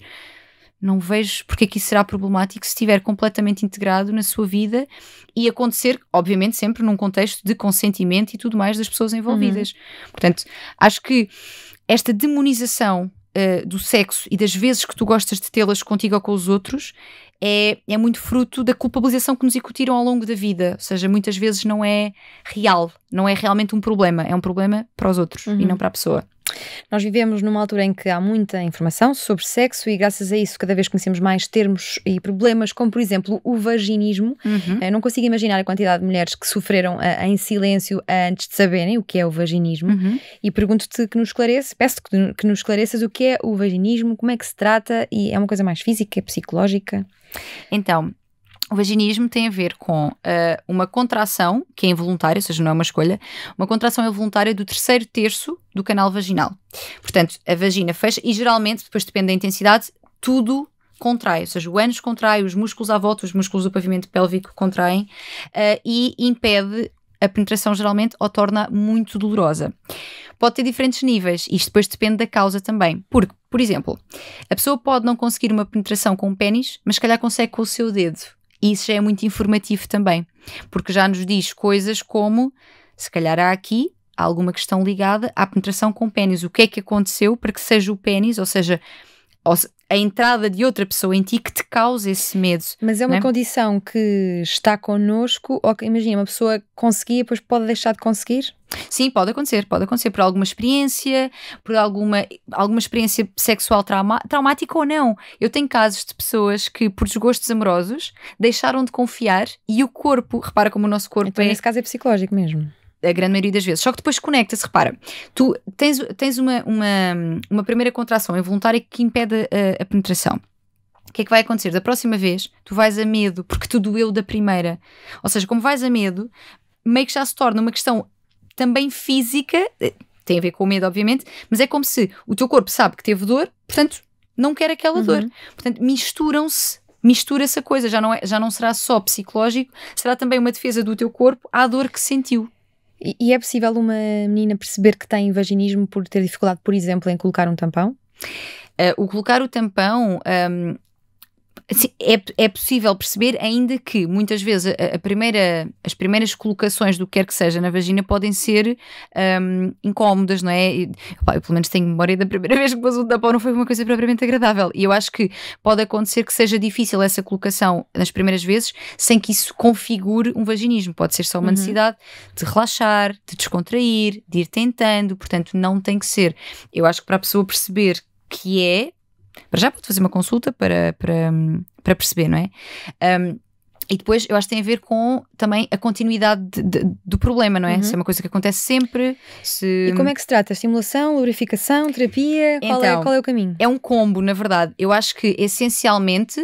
não vejo porque é que isso será problemático se estiver completamente integrado na sua vida e acontecer, obviamente, sempre num contexto de consentimento e tudo mais das pessoas envolvidas. Uhum. Portanto, acho que esta demonização uh, do sexo e das vezes que tu gostas de tê-las contigo ou com os outros é, é muito fruto da culpabilização que nos incutiram ao longo da vida. Ou seja, muitas vezes não é real, não é realmente um problema, é um problema para os outros uhum. e não para a pessoa. Nós vivemos numa altura em que há muita informação sobre sexo e, graças a isso, cada vez conhecemos mais termos e problemas, como, por exemplo, o vaginismo. Uhum. Eu não consigo imaginar a quantidade de mulheres que sofreram eh, em silêncio antes de saberem o que é o vaginismo. Uhum. E pergunto-te que nos esclareces, peço que, que nos esclareças o que é o vaginismo, como é que se trata e é uma coisa mais física, psicológica? Então, o vaginismo tem a ver com uh, uma contração, que é involuntária, ou seja, não é uma escolha, uma contração involuntária do terceiro terço do canal vaginal. Portanto, a vagina fecha e geralmente, depois depende da intensidade, tudo contrai, ou seja, o ânus contrai, os músculos à volta, os músculos do pavimento pélvico contraem uh, e impede a penetração geralmente ou torna muito dolorosa. Pode ter diferentes níveis, isto depois depende da causa também, porque, por exemplo, a pessoa pode não conseguir uma penetração com o pênis, mas se calhar consegue com o seu dedo e isso já é muito informativo também, porque já nos diz coisas como se calhar há aqui alguma questão ligada à penetração com pênis. O que é que aconteceu para que seja o pênis, ou seja, ou se, a entrada de outra pessoa em ti que te causa esse medo. Mas é uma é? condição que está connosco, ou que, imagina, uma pessoa conseguia, depois pode deixar de conseguir? Sim, pode acontecer, pode acontecer por alguma experiência, por alguma, alguma experiência sexual trauma, traumática ou não. Eu tenho casos de pessoas que, por desgostos amorosos, deixaram de confiar e o corpo, repara como o nosso corpo então, é. Nesse caso é psicológico mesmo a grande maioria das vezes. Só que depois conecta-se, repara, tu tens, tens uma, uma, uma primeira contração involuntária que impede a, a penetração. O que é que vai acontecer? Da próxima vez, tu vais a medo, porque tu doeu da primeira. Ou seja, como vais a medo, meio que já se torna uma questão também física, eh, tem a ver com o medo, obviamente, mas é como se o teu corpo sabe que teve dor, portanto, não quer aquela uhum. dor. Portanto, misturam-se mistura-se a coisa, já não, é, já não será só psicológico, será também uma defesa do teu corpo à dor que sentiu. E, e é possível uma menina perceber que tem vaginismo por ter dificuldade, por exemplo, em colocar um tampão? Uh, o colocar o tampão um, é, é possível perceber, ainda que muitas vezes a, a, primeira, as primeiras colocações do que quer que seja na vagina podem ser um, incómodas, não é? E, pá, eu pelo menos tenho memória da primeira vez que pus o tapão, não foi uma coisa propriamente agradável. E eu acho que pode acontecer que seja difícil essa colocação nas primeiras vezes sem que isso configure um vaginismo. Pode ser só uma uhum. necessidade de relaxar, de descontrair, de ir tentando, portanto, não tem que ser. Eu acho que para a pessoa perceber que é para já pode fazer uma consulta para, para, para perceber, não é? Um, e depois eu acho que tem a ver com também a continuidade de, de, do problema, não é? Uhum. Se é uma coisa que acontece sempre. Se... E como é que se trata? Estimulação, lubrificação, terapia? Qual, é, então, é, qual é o caminho? É um combo, na verdade. Eu acho que essencialmente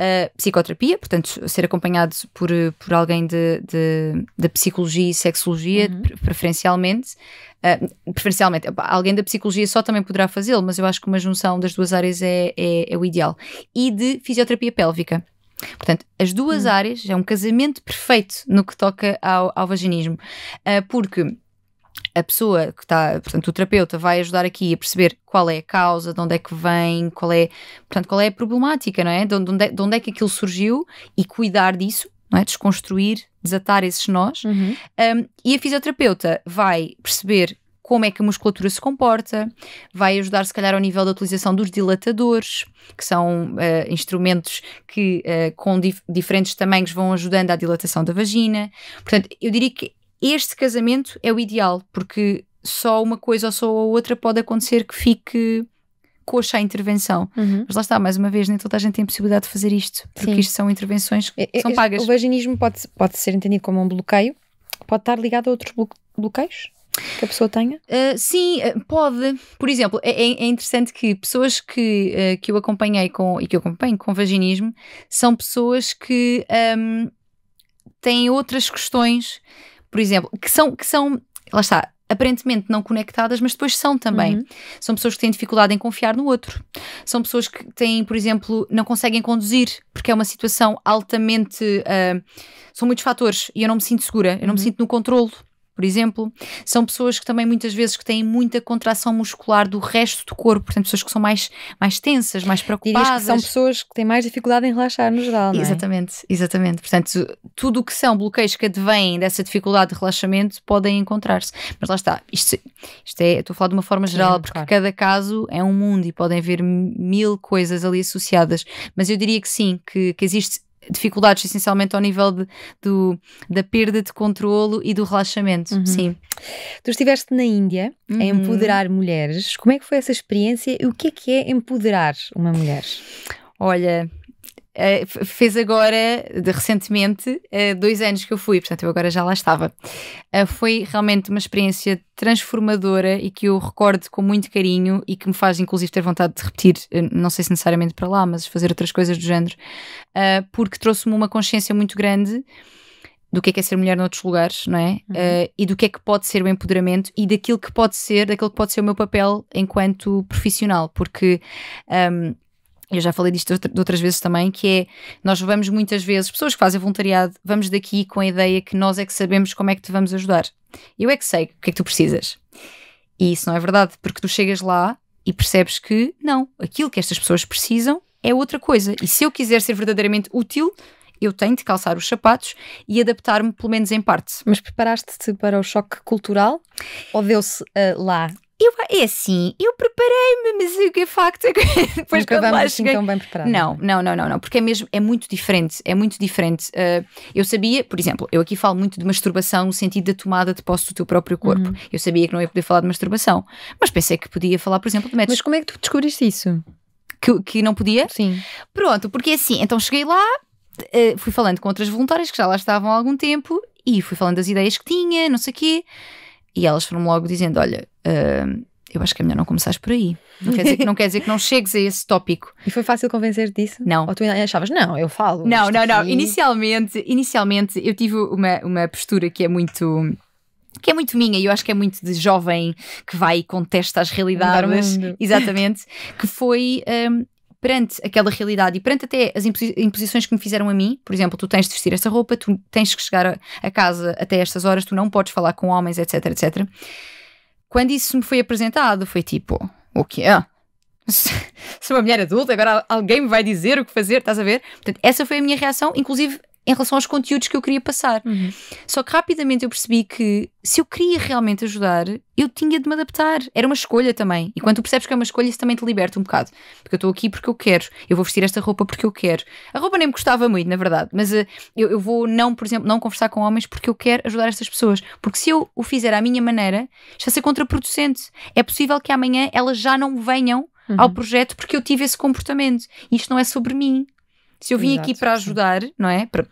Uh, psicoterapia, portanto, ser acompanhado por, por alguém de, de, de psicologia e sexologia, uhum. preferencialmente. Uh, preferencialmente, alguém da psicologia só também poderá fazê-lo, mas eu acho que uma junção das duas áreas é, é, é o ideal. E de fisioterapia pélvica. Portanto, as duas uhum. áreas é um casamento perfeito no que toca ao, ao vaginismo, uh, porque a pessoa que está, portanto, o terapeuta vai ajudar aqui a perceber qual é a causa, de onde é que vem, qual é, portanto, qual é a problemática, não é? De onde, é, de onde é que aquilo surgiu e cuidar disso, não é? Desconstruir, desatar esses nós. Uhum. Um, e a fisioterapeuta vai perceber como é que a musculatura se comporta, vai ajudar se calhar ao nível da utilização dos dilatadores, que são uh, instrumentos que uh, com dif diferentes tamanhos vão ajudando à dilatação da vagina. Portanto, eu diria que este casamento é o ideal, porque só uma coisa ou só a outra pode acontecer que fique coxa a intervenção. Uhum. Mas lá está, mais uma vez, nem toda a gente tem possibilidade de fazer isto, porque Sim. isto são intervenções que é, é, são é, pagas. O vaginismo pode, pode ser entendido como um bloqueio, pode estar ligado a outros bloqueios? que a pessoa tenha? Uh, sim, ah, pode. Por exemplo, é, é interessante que pessoas que, uh, que eu acompanhei com, e que eu acompanho com vaginismo são pessoas que um, têm outras questões por exemplo, que são, que são, lá está, aparentemente não conectadas, mas depois são também. Uhum. São pessoas que têm dificuldade em confiar no outro. São pessoas que têm, por exemplo, não conseguem conduzir, porque é uma situação altamente. Uh, são muitos fatores e eu não me sinto segura, eu não uhum. me sinto no controlo por exemplo, são pessoas que também muitas vezes que têm muita contração muscular do resto do corpo, portanto pessoas que são mais, mais tensas, mais preocupadas. que são pessoas que têm mais dificuldade em relaxar no geral, não é? Exatamente, exatamente. Portanto, tudo o que são bloqueios que advêm dessa dificuldade de relaxamento podem encontrar-se. Mas lá está, isto, isto é, estou a falar de uma forma geral, Sim, porque claro. cada caso é um mundo e podem haver mil coisas ali associadas. Mas eu diria que sim, que, que existe dificuldades essencialmente ao nível de, do, da perda de controlo e do relaxamento. Uhum. Sim. Tu estiveste na Índia uhum. a empoderar mulheres. Como é que foi essa experiência e o que é que é empoderar uma mulher? Olha, uh, fez agora, de, recentemente, uh, dois anos que eu fui, portanto eu agora já lá estava. Uh, foi realmente uma experiência transformadora e que eu recordo com muito carinho e que me faz inclusive ter vontade de repetir, não sei se necessariamente para lá, mas fazer outras coisas do género, porque trouxe-me uma consciência muito grande do que é, que é ser mulher noutros lugares, não é? Uhum. Uh, e do que é que pode ser o empoderamento e daquilo que pode ser, daquilo que pode ser o meu papel enquanto profissional, porque um, ehm, eu já falei disto de outras vezes também, que é nós vamos muitas vezes, pessoas que fazem voluntariado, vamos daqui com a ideia que nós é que sabemos como é que te vamos ajudar. Eu é que sei o que é que tu precisas. E isso não é verdade, porque tu chegas lá e percebes que não, aquilo que estas pessoas precisam é outra coisa. E se eu quiser ser verdadeiramente útil, eu tenho de calçar os sapatos e adaptar-me, pelo menos em parte. Mas preparaste-te para o choque cultural ou deu-se uh, lá? Eu, é assim, eu preparei-me, mas o que é facto é que depois Nunca quando assim tão bem preparado. Não, não, não, não, não, porque é mesmo, é muito diferente, é muito diferente. Uh, eu sabia, por exemplo, eu aqui falo muito de masturbação no sentido da tomada de posse do teu próprio corpo. Uhum. Eu sabia que não ia poder falar de masturbação, mas pensei que podia falar, por exemplo, de métodos. Mas como é que tu descobriste isso? Que, que não podia? Sim. Pronto, porque é assim, então cheguei lá, uh, fui falando com outras voluntárias que já lá estavam há algum tempo e fui falando das ideias que tinha, não sei o quê. E elas foram logo dizendo: Olha, uh, eu acho que é melhor não começares por aí. Não quer, dizer que, não quer dizer que não chegues a esse tópico. E foi fácil convencer disso? Não. Ou tu achavas, não, eu falo. Não, não, não. Aqui. Inicialmente, inicialmente eu tive uma, uma postura que é muito que é muito minha e eu acho que é muito de jovem que vai e contesta as realidades. Exatamente. que foi um, perante aquela realidade e perante até as imposições que me fizeram a mim, por exemplo, tu tens de vestir essa roupa, tu tens que chegar a, a casa até estas horas, tu não podes falar com homens, etc, etc. Quando isso me foi apresentado, foi tipo, o que é? Ah, sou uma mulher adulta, agora alguém me vai dizer o que fazer, estás a ver? Portanto, essa foi a minha reação, inclusive em relação aos conteúdos que eu queria passar. Uhum. Só que rapidamente eu percebi que se eu queria realmente ajudar, eu tinha de me adaptar. Era uma escolha também. E quando tu percebes que é uma escolha, isso também te liberta um bocado. Porque eu estou aqui porque eu quero. Eu vou vestir esta roupa porque eu quero. A roupa nem me gostava muito, na verdade. Mas uh, eu, eu, vou não, por exemplo, não conversar com homens porque eu quero ajudar estas pessoas. Porque se eu o fizer à minha maneira, está a ser contraproducente. É possível que amanhã elas já não venham Uhum. ao projeto porque eu tive esse comportamento. Isto não é sobre mim, se eu vim Exato, aqui para ajudar, sim. não é? Para,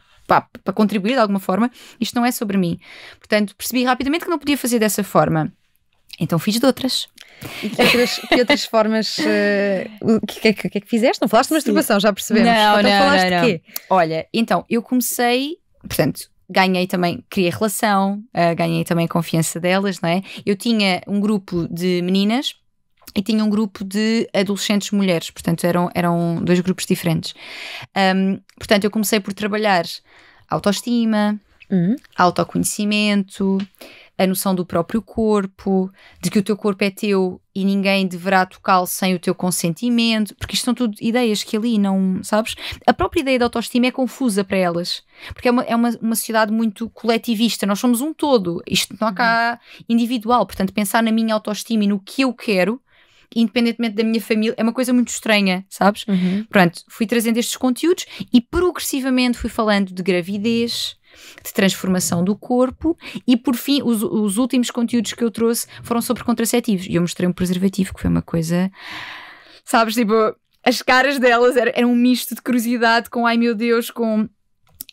para contribuir de alguma forma, isto não é sobre mim. Portanto, percebi rapidamente que não podia fazer dessa forma. Então fiz de outras. E que outras, que outras formas. Eh, o uh, que, que, que, é que fizeste? Não falaste de masturbação, já percebemos. Não, então, não, falaste não, não. De quê? Olha, então eu comecei, portanto, ganhei também, criei relação, uh, ganhei também a confiança delas, não é? Eu tinha um grupo de meninas e tinha um grupo de adolescentes mulheres, portanto eram, eram dois grupos diferentes. Um, portanto, eu comecei por trabalhar autoestima, uhum. autoconhecimento, a noção do próprio corpo, de que o teu corpo é teu e ninguém deverá tocá-lo sem o teu consentimento, porque isto são tudo ideias que ali não, sabes? A própria ideia da autoestima é confusa para elas, porque é uma, é uma, uma sociedade muito coletivista, nós somos um todo, isto não há cá uhum. individual, portanto, pensar na minha autoestima e no que eu quero independentemente da minha família, é uma coisa muito estranha, sabes? Uhum. Pronto, fui trazendo estes conteúdos e progressivamente fui falando de gravidez, de transformação do corpo e por fim os, os últimos conteúdos que eu trouxe foram sobre contraceptivos e eu mostrei um preservativo que foi uma coisa sabes tipo as caras delas eram um misto de curiosidade com ai meu Deus com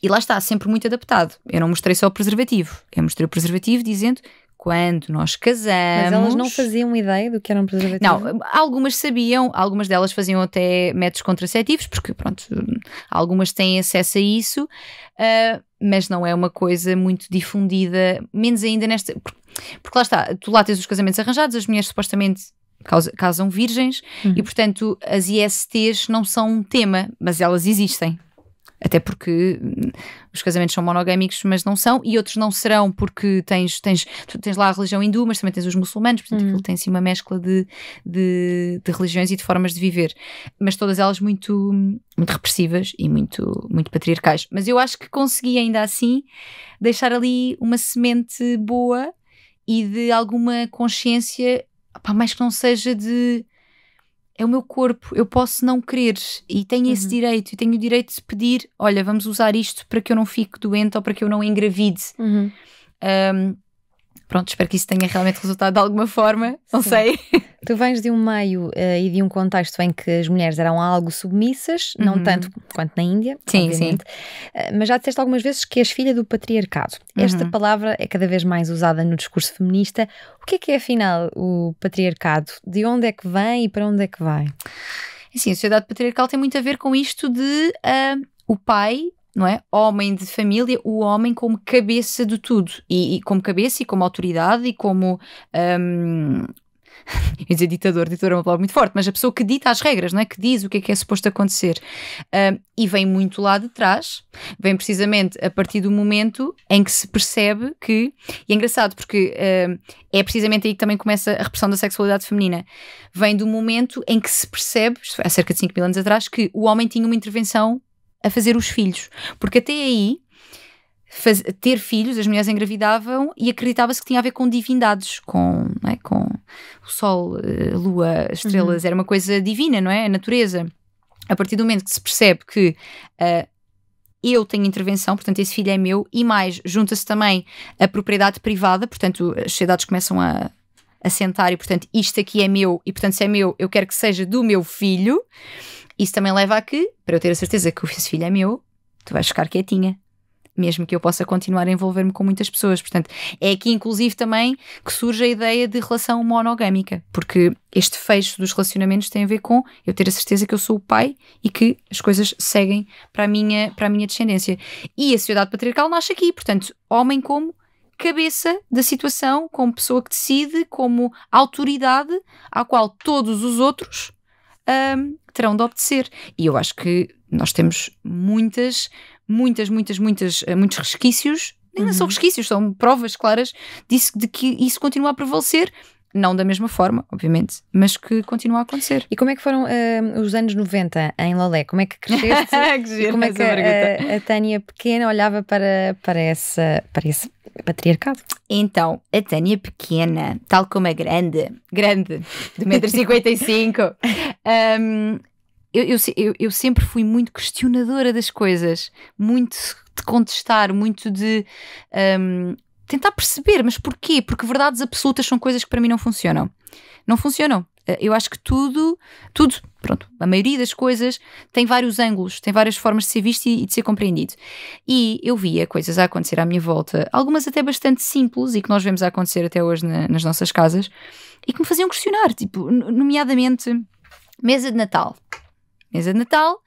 e lá está sempre muito adaptado eu não mostrei só o preservativo eu mostrei o preservativo dizendo quando nós casamos. Mas elas não faziam ideia do que eram um preservativos? Não, algumas sabiam, algumas delas faziam até métodos contraceptivos, porque pronto, algumas têm acesso a isso, uh, mas não é uma coisa muito difundida, menos ainda nesta. Porque lá está, tu lá tens os casamentos arranjados, as mulheres supostamente casam virgens uhum. e, portanto, as ISTs não são um tema, mas elas existem. Até porque hum, os casamentos são monogâmicos, mas não são, e outros não serão, porque tens, tens, tens lá a religião hindu, mas também tens os muçulmanos, portanto hum. aquilo uhum. tem assim uma mescla de, de, de, religiões e de formas de viver. Mas todas elas muito, hum, muito repressivas e muito, muito patriarcais. Mas eu acho que consegui ainda assim deixar ali uma semente boa e de alguma consciência, para mais que não seja de é o meu corpo, eu posso não querer e tenho uhum. esse direito, e tenho o direito de pedir: olha, vamos usar isto para que eu não fique doente ou para que eu não engravide. Uhum. Um, pronto, espero que isso tenha realmente resultado de alguma forma, não Sim. sei. Tu vens de um meio uh, e de um contexto em que as mulheres eram algo submissas, uhum. não tanto quanto na Índia, sim, obviamente, sim. Uh, eh, mas já disseste algumas vezes que és filha do patriarcado. Uhum. Esta palavra é cada vez mais usada no discurso feminista. O que é que é afinal o patriarcado? De onde é que vem e para onde é que vai? Sim, a sociedade patriarcal tem muito a ver com isto de uh, o pai não é? Homem de família, o homem como cabeça de tudo. E, e como cabeça e como autoridade e como. Um, eu dizer ditador, ditador é uma palavra muito forte, mas a pessoa que dita as regras, não é? Que diz o que é que é suposto acontecer. Um, e vem muito lá de trás, vem precisamente a partir do momento em que se percebe que. E é engraçado porque um, é precisamente aí que também começa a repressão da sexualidade feminina. Vem do momento em que se percebe, há cerca de 5 mil anos atrás, que o homem tinha uma intervenção a fazer os filhos. Porque até aí, faz, ter filhos, as mulheres engravidavam e acreditava-se que tinha a ver com divindades, com, é? com o sol, a eh, lua, as estrelas, uhum. era uma coisa divina, não é? A natureza. A partir do momento que se percebe que uh, eu tenho intervenção, portanto, esse filho é meu, e mais, junta-se também a propriedade privada, portanto, as sociedades começam a assentar e, portanto, isto aqui é meu, e, portanto, se é meu, eu quero que seja do meu filho. Isso também leva a que, para eu ter a certeza que o filho é meu, tu vais ficar quietinha. Mesmo que eu possa continuar a envolver-me com muitas pessoas. Portanto, é aqui, inclusive, também que surge a ideia de relação monogâmica, porque este fecho dos relacionamentos tem a ver com eu ter a certeza que eu sou o pai e que as coisas seguem para a minha, para a minha descendência. E a sociedade patriarcal nasce aqui, portanto, homem como cabeça da situação, como pessoa que decide, como autoridade à qual todos os outros um, terão de obedecer. E eu acho que nós temos muitas, muitas, muitas, muitas, eh, muitos resquícios. Nem uhum. são resquícios, são provas claras disso, de que isso continua a prevalecer não da mesma forma, obviamente, mas que continua a acontecer. E como é que foram uh, os anos 90 em Lolé? Como é que cresceste? que giro, como é que a, a, Tânia pequena olhava para, para, essa, para esse patriarcado? Então, a Tânia pequena, tal como a grande, grande, de 1,55m, um, eu, eu, eu, eu sempre fui muito questionadora das coisas, muito de contestar, muito de um, tentar perceber, mas porquê? Porque verdades absolutas são coisas que para mim não funcionam. Não funcionam. Eh, eu acho que tudo, tudo, pronto, a maioria das coisas tem vários ângulos, tem várias formas de ser visto e, e de ser compreendido. E eu via coisas a acontecer à minha volta, algumas até bastante simples e que nós vemos a acontecer até hoje na, nas nossas casas, e que me faziam questionar, tipo, nomeadamente, mesa de Natal. Mesa de Natal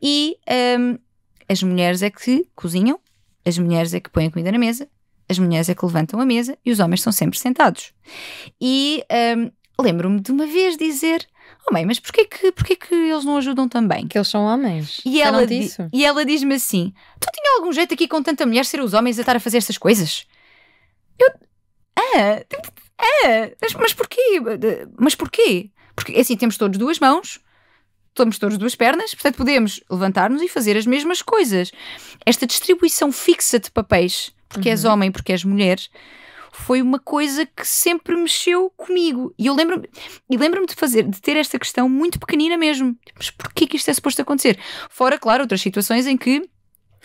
e hum, as mulheres é que cozinham, as mulheres é que põem a comida na mesa, as mulheres é que levantam a mesa e os homens são sempre sentados. E um, lembro-me de uma vez dizer: Oh mãe, mas porquê que, porquê que eles não ajudam também? Que eles são homens. E ela, di ela diz-me assim: Tu tinha algum jeito aqui com tanta mulher ser os homens a estar a fazer estas coisas? Eu. Ah, ah mas, mas porquê? Mas porquê? Porque é assim temos todos duas mãos, temos todos duas pernas, portanto podemos levantar-nos e fazer as mesmas coisas. Esta distribuição fixa de papéis porque uhum. és homem, porque és mulher, foi uma coisa que sempre mexeu comigo. E eu lembro-me lembro de fazer, de ter esta questão muito pequenina mesmo. Tipo, mas porquê que isto é suposto acontecer? Fora, claro, outras situações em que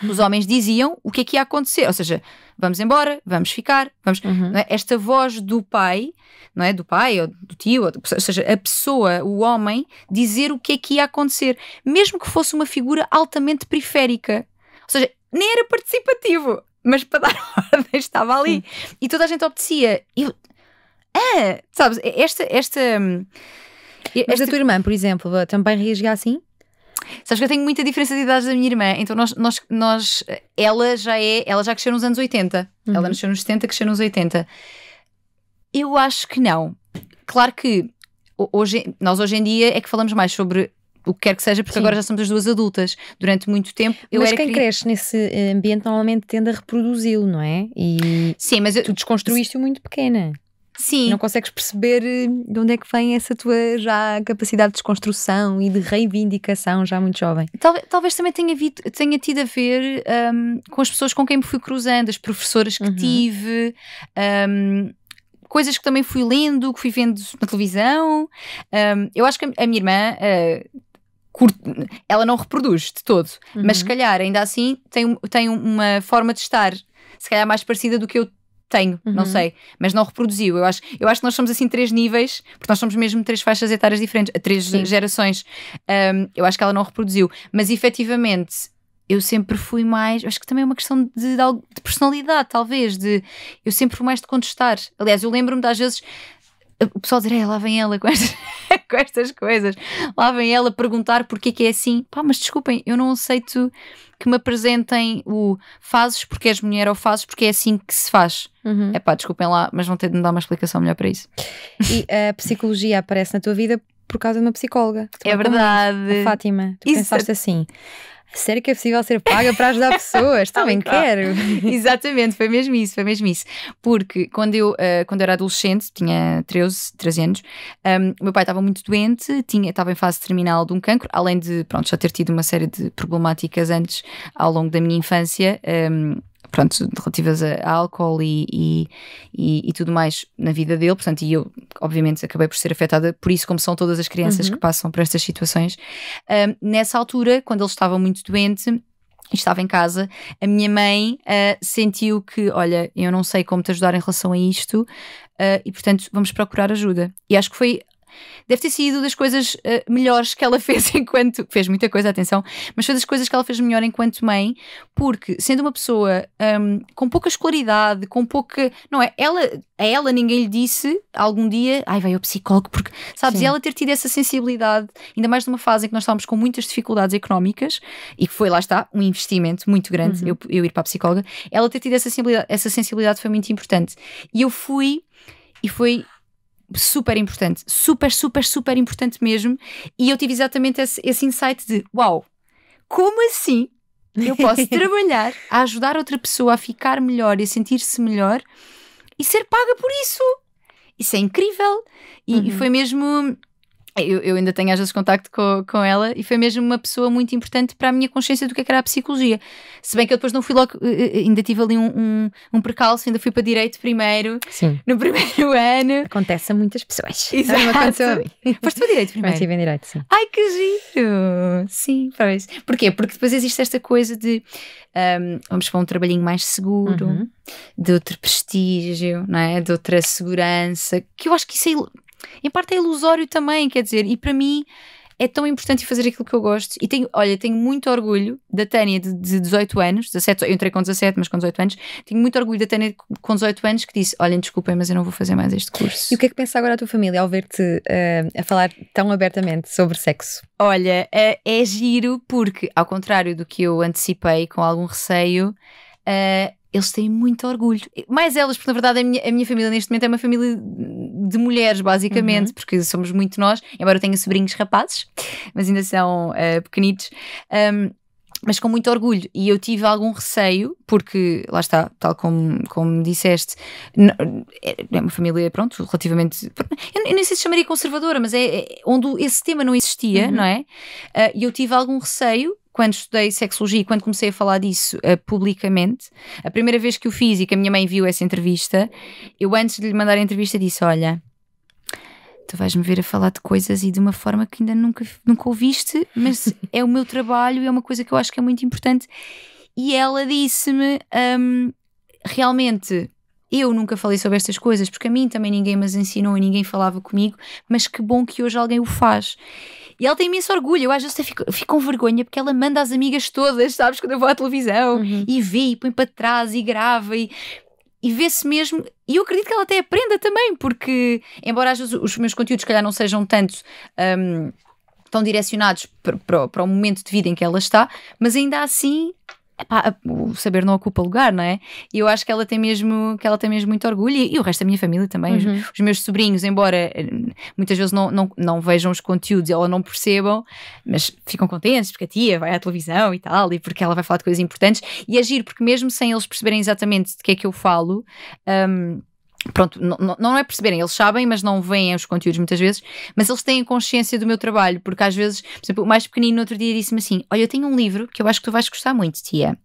os homens diziam o que é que ia acontecer, ou seja, vamos embora, vamos ficar, vamos. Uhum. É? Esta voz do pai, não é? Do pai ou do tio, ou, ou, seja, a pessoa, o homem, dizer o que é que ia acontecer, mesmo que fosse uma figura altamente periférica. Ou seja, nem era participativo mas para dar ordem estava ali. Sim. E toda a gente obedecia. eu, ah, sabes, esta. esta hum, mas esta... a tua irmã, por exemplo, eh, também reagia assim? Sabes que eu tenho muita diferença de idades da minha irmã, então nós, nós, nós ela já é, ela já cresceu nos anos 80. Uhum. Ela nasceu nos 70, cresceu nos 80. Eu acho que não. Claro que hoje, nós hoje em dia é que falamos mais sobre o que quer que seja, porque Sim. agora já somos as duas adultas. Durante muito tempo eu Mas quem cresce nesse ambiente normalmente tende a reproduzi-lo, não é? E Sim, mas eu... tu desconstruíste-o muito pequena. Sim. Não consegues perceber eh, de onde é que vem essa tua já capacidade de desconstrução e de reivindicação já muito jovem. Talvez, talvez também tenha, tenha, tido a ver um, com as pessoas com quem me fui cruzando, as professoras que uhum. tive. Um, coisas que também fui lendo, que fui vendo na televisão. Um, eu acho que a minha irmã, uh, ela não reproduz de todo, uhum. mas se calhar ainda assim tem, tem uma forma de estar, se calhar mais parecida do que eu tenho, uhum. não sei, mas não reproduziu. Eu acho, eu acho que nós somos assim três níveis, porque nós somos mesmo três faixas etárias diferentes, três Sim. gerações. Um, eu acho que ela não reproduziu, mas efetivamente eu sempre fui mais. Acho que também é uma questão de, de, personalidade, talvez, de eu sempre fui mais de contestar. Aliás, eu lembro-me das vezes o pessoal dizer, é, lá vem ela com estas, com estas coisas, lá vem ela perguntar porque é que é assim. Pá, mas desculpem, eu não aceito que me apresentem o fazes porque és mulher ou fazes porque é assim que se faz. É uhum. pá, desculpem lá, mas vão ter de me dar uma explicação melhor para isso. E a psicologia aparece na tua vida por causa de uma psicóloga. É verdade. Fátima, tu isso pensaste assim. Sério que é possível ser paga para ajudar pessoas? Também quero. Exatamente, foi mesmo isso, foi mesmo isso. Porque quando eu, uh, quando eu era adolescente, tinha 13, 13 anos, um, ehm, meu pai estava muito doente, tinha, estava em fase terminal de um cancro, além de pronto, já ter tido uma série de problemáticas antes ao longo da minha infância. Um, ehm, pronto, relativas a álcool e, e, e, e, tudo mais na vida dele, portanto, e eu, obviamente, acabei por ser afetada por isso, como são todas as crianças uhum. que passam por estas situações. Um, nessa altura, quando ele estava muito doente, estava em casa, a minha mãe uh, sentiu que, olha, eu não sei como te ajudar em relação a isto uh, e, portanto, vamos procurar ajuda. E acho que foi deve ter sido das coisas uh, melhores que ela fez enquanto. Fez muita coisa, atenção, mas foi das coisas que ela fez melhor enquanto mãe, porque sendo uma pessoa um, com pouca escolaridade, com pouca. Não é? Ela, a ela ninguém lhe disse algum dia, ai, vai ao psicólogo, porque, sabes, Sim. e ela ter tido essa sensibilidade, ainda mais numa fase em que nós estávamos com muitas dificuldades económicas e que foi, lá está, um investimento muito grande uhum. eu, eu ir para a psicóloga, ela ter tido essa sensibilidade, essa sensibilidade foi muito importante. E eu fui. E foi super importante, super, super, super importante mesmo. E eu tive exatamente esse, esse insight de uau, como assim eu posso trabalhar a ajudar outra pessoa a ficar melhor e a sentir-se melhor e ser paga por isso? Isso é incrível! E, uhum. e foi mesmo eu, eu, ainda tenho às vezes contacto com, com ela e foi mesmo uma pessoa muito importante para a minha consciência do que, é que era a psicologia. Se bem que eu depois não fui logo, eh, eh, ainda tive ali um, um, um percalço, ainda fui para direito primeiro, Sim. no primeiro ano. Acontece a muitas pessoas. Exato. Não aconteceu a mim. Foste para direito primeiro? estive em direito, sim. Ai que giro! Sim, pois. Porquê? Porque depois existe esta coisa de um, vamos para um trabalhinho mais seguro, uhum. de outro prestígio, não é? de outra segurança, que eu acho que isso é em parte é ilusório também, quer dizer, e para mim é tão importante fazer aquilo que eu gosto. E tenho, olha, tenho muito orgulho da Tânia de, de 18 anos, 17, eu entrei com 17, mas com 18 anos. Tenho muito orgulho da Tânia com 18 anos que disse: Olhem, desculpem, mas eu não vou fazer mais este curso. E o que é que pensa agora a tua família ao ver-te uh, a falar tão abertamente sobre sexo? Olha, uh, é giro porque, ao contrário do que eu antecipei com algum receio, uh, eles têm muito orgulho. Mais elas, porque na verdade a minha, a minha família neste momento é uma família de mulheres, basicamente, uhum. porque somos muito nós, embora eu tenha sobrinhos rapazes, mas ainda são uh, pequenitos. Um, mas com muito orgulho. E eu tive algum receio, porque lá está, tal como, como disseste, é, é uma família, pronto, relativamente. Eu, eu nem sei se chamaria conservadora, mas é, é onde esse tema não existia, uhum. não é? Ah, e uh, eu tive algum receio quando estudei sexologia e quando comecei a falar disso uh, publicamente, a primeira vez que o fiz e que a minha mãe viu essa entrevista, eu antes de lhe mandar a entrevista disse: Olha, tu vais-me ver a falar de coisas e de uma forma que ainda nunca, nunca ouviste, mas é o meu trabalho, e é uma coisa que eu acho que é muito importante. E ela disse-me: um, Realmente. Eu nunca falei sobre estas coisas, porque a mim também ninguém me as ensinou e ninguém falava comigo, mas que bom que hoje alguém o faz. E ela tem imenso orgulho. Eu às vezes fico, fico com vergonha porque ela manda as amigas todas, sabes, quando eu vou à televisão uhum. e vê e põe para trás e grava e e vê-se mesmo. E eu acredito que ela até aprenda também, porque, embora às vezes os meus conteúdos, se calhar, não sejam tanto. Um, tão direcionados para, para, o momento de vida em que ela está, mas ainda assim epá, o saber não ocupa lugar, não é? E eu acho que ela tem mesmo, que ela tem mesmo muito orgulho e, e o resto da minha família também, uhum. os, os, meus sobrinhos, embora eh, muitas vezes não, não, não vejam os conteúdos ou não percebam, mas ficam contentes porque a tia vai à televisão e tal, e porque ela vai falar de coisas importantes e agir, é porque mesmo sem eles perceberem exatamente de que é que eu falo, um, pronto, não, não é perceberem, eles sabem, mas não veem os conteúdos muitas vezes, mas eles têm consciência do meu trabalho, porque às vezes, por exemplo, o mais pequenino no outro dia disse-me assim: Olha, eu tenho um livro que eu acho que tu vais gostar muito, tia.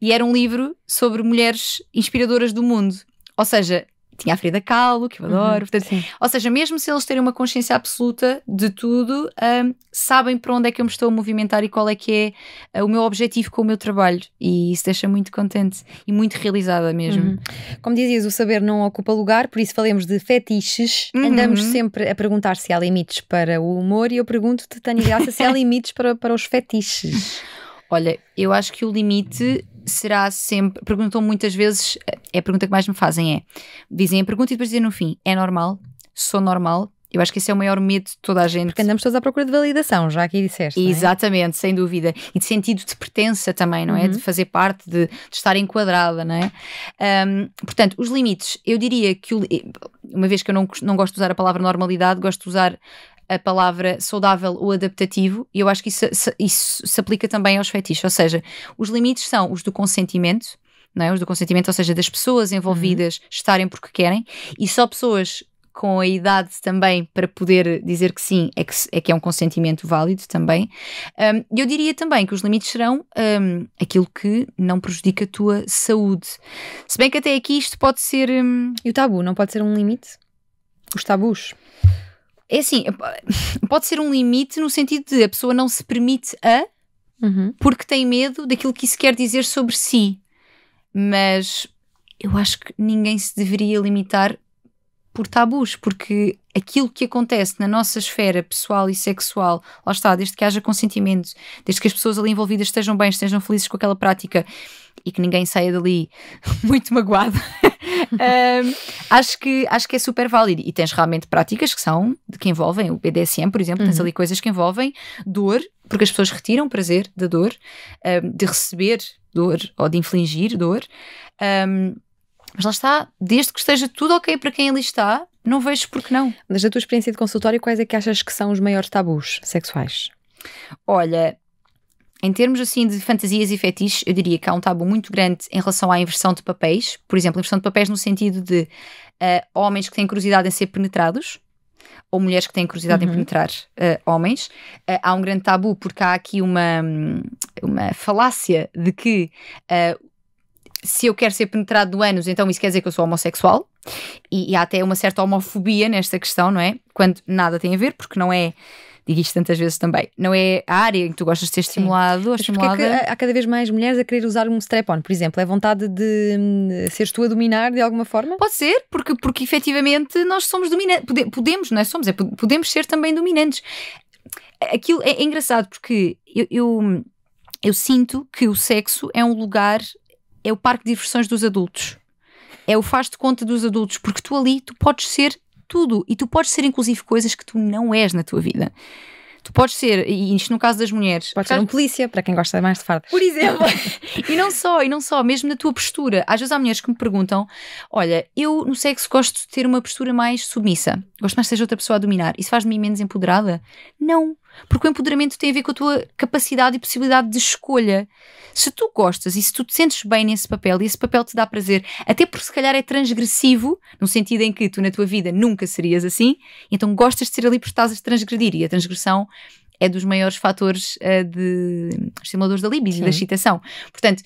E era um livro sobre mulheres inspiradoras do mundo. Ou seja, tinha a Frida Kahlo, que eu uhum, adoro. Uhum, portanto, ou seja, mesmo se eles terem uma consciência absoluta de tudo, um, sabem para onde é que eu me estou a movimentar e qual é que é eh, o meu objetivo com o meu trabalho. E isso deixa muito contente e muito realizada mesmo. Uhum. Como dizias, o saber não ocupa lugar, por isso falemos de fetiches. Uhum. Andamos sempre a perguntar se há limites para o humor e eu pergunto-te, Tânia Graça, se há limites para, para os fetiches. Olha, eu acho que o limite será sempre. Perguntam muitas vezes, é a pergunta que mais me fazem: é. Dizem a pergunta e depois dizem no fim: é normal? Sou normal? Eu acho que esse é o maior medo de toda a gente. Porque andamos todos à procura de validação, já aqui disseste. É? Exatamente, é? sem dúvida. E de sentido de pertença também, não é? De uhum. fazer parte, de, de, estar enquadrada, não é? Um, portanto, os limites. Eu diria que, o, uma vez que eu não, não gosto de usar a palavra normalidade, gosto de usar a palavra saudável ou adaptativo, e eu acho que isso, isso se aplica também aos fetiches, ou seja, os limites são os do consentimento, não é? os do consentimento, ou seja, das pessoas envolvidas uhum. estarem porque querem, e só pessoas com a idade também para poder dizer que sim é que é, que é um consentimento válido também. Um, eu diria também que os limites serão um, aquilo que não prejudica a tua saúde. Se bem que até aqui isto pode ser. Um... E o tabu não pode ser um limite? Os tabus? É assim, é, pode ser um limite no sentido de a pessoa não se permite a uhum. porque tem medo daquilo que isso quer dizer sobre si. Mas eu acho que ninguém se deveria limitar por tabus, porque aquilo que acontece na nossa esfera pessoal e sexual, lá está, desde que haja consentimento, desde que as pessoas ali envolvidas estejam bem, estejam felizes com aquela prática e que ninguém saia dali muito magoado, um, acho, que, acho que é super válido. E tens realmente práticas que são, que envolvem o BDSM, por exemplo, tens uhum. ali coisas que envolvem dor, porque as pessoas retiram prazer da dor, um, de receber dor ou de infligir dor. Um, mas lá está, desde que esteja tudo ok para quem ali está, não vejo porque não. Mas da tua experiência de consultório, quais é que achas que são os maiores tabus sexuais? Olha, em termos assim de fantasias e fetiches, eu diria que há um tabu muito grande em relação à inversão de papéis. Por exemplo, inversão de papéis no sentido de uh, homens que têm curiosidade em ser penetrados ou mulheres que têm curiosidade uhum. em penetrar uh, homens. Uh, há um grande tabu porque há aqui uma, hum, uma falácia de que se eu quero ser penetrado do anos, então isso quer dizer que eu sou homossexual. E, e, há até uma certa homofobia nesta questão, não é? Quando nada tem a ver, porque não é. Digo isto tantas vezes também. Não é a área em que tu gostas de ser estimulado Sim. ou é estimulada. É há cada vez mais mulheres a querer usar um strap-on, por exemplo. É vontade de hum, seres tu a dominar de alguma forma? Pode ser, porque, porque efetivamente nós somos dominantes. Pode, podemos, não é? Somos, é, podemos ser também dominantes. Aquilo é, é engraçado porque eu, eu eu sinto que o sexo é um lugar é o parque de diversões dos adultos. É o faz de conta dos adultos, porque tu ali tu podes ser tudo e tu podes ser inclusive coisas que tu não és na tua vida. Tu podes ser, e isto no caso das mulheres. Podes ser um polícia, para quem gosta mais de fardas. Por exemplo. e não só, e não só, mesmo na tua postura. Às vezes há mulheres que me perguntam: olha, eu no sexo gosto de ter uma postura mais submissa. Gosto mais de ser outra pessoa a dominar. Isso faz-me menos empoderada? Não. Porque o empoderamento tem a ver com a tua capacidade e possibilidade de escolha. Se tu gostas e se tu te sentes bem nesse papel e esse papel te dá prazer, até porque se calhar é transgressivo, no sentido em que tu na tua vida nunca serias assim, então gostas de ser ali porque estás a transgredir e a transgressão é dos maiores fatores uh, de estimuladores da libido e da excitação. Portanto,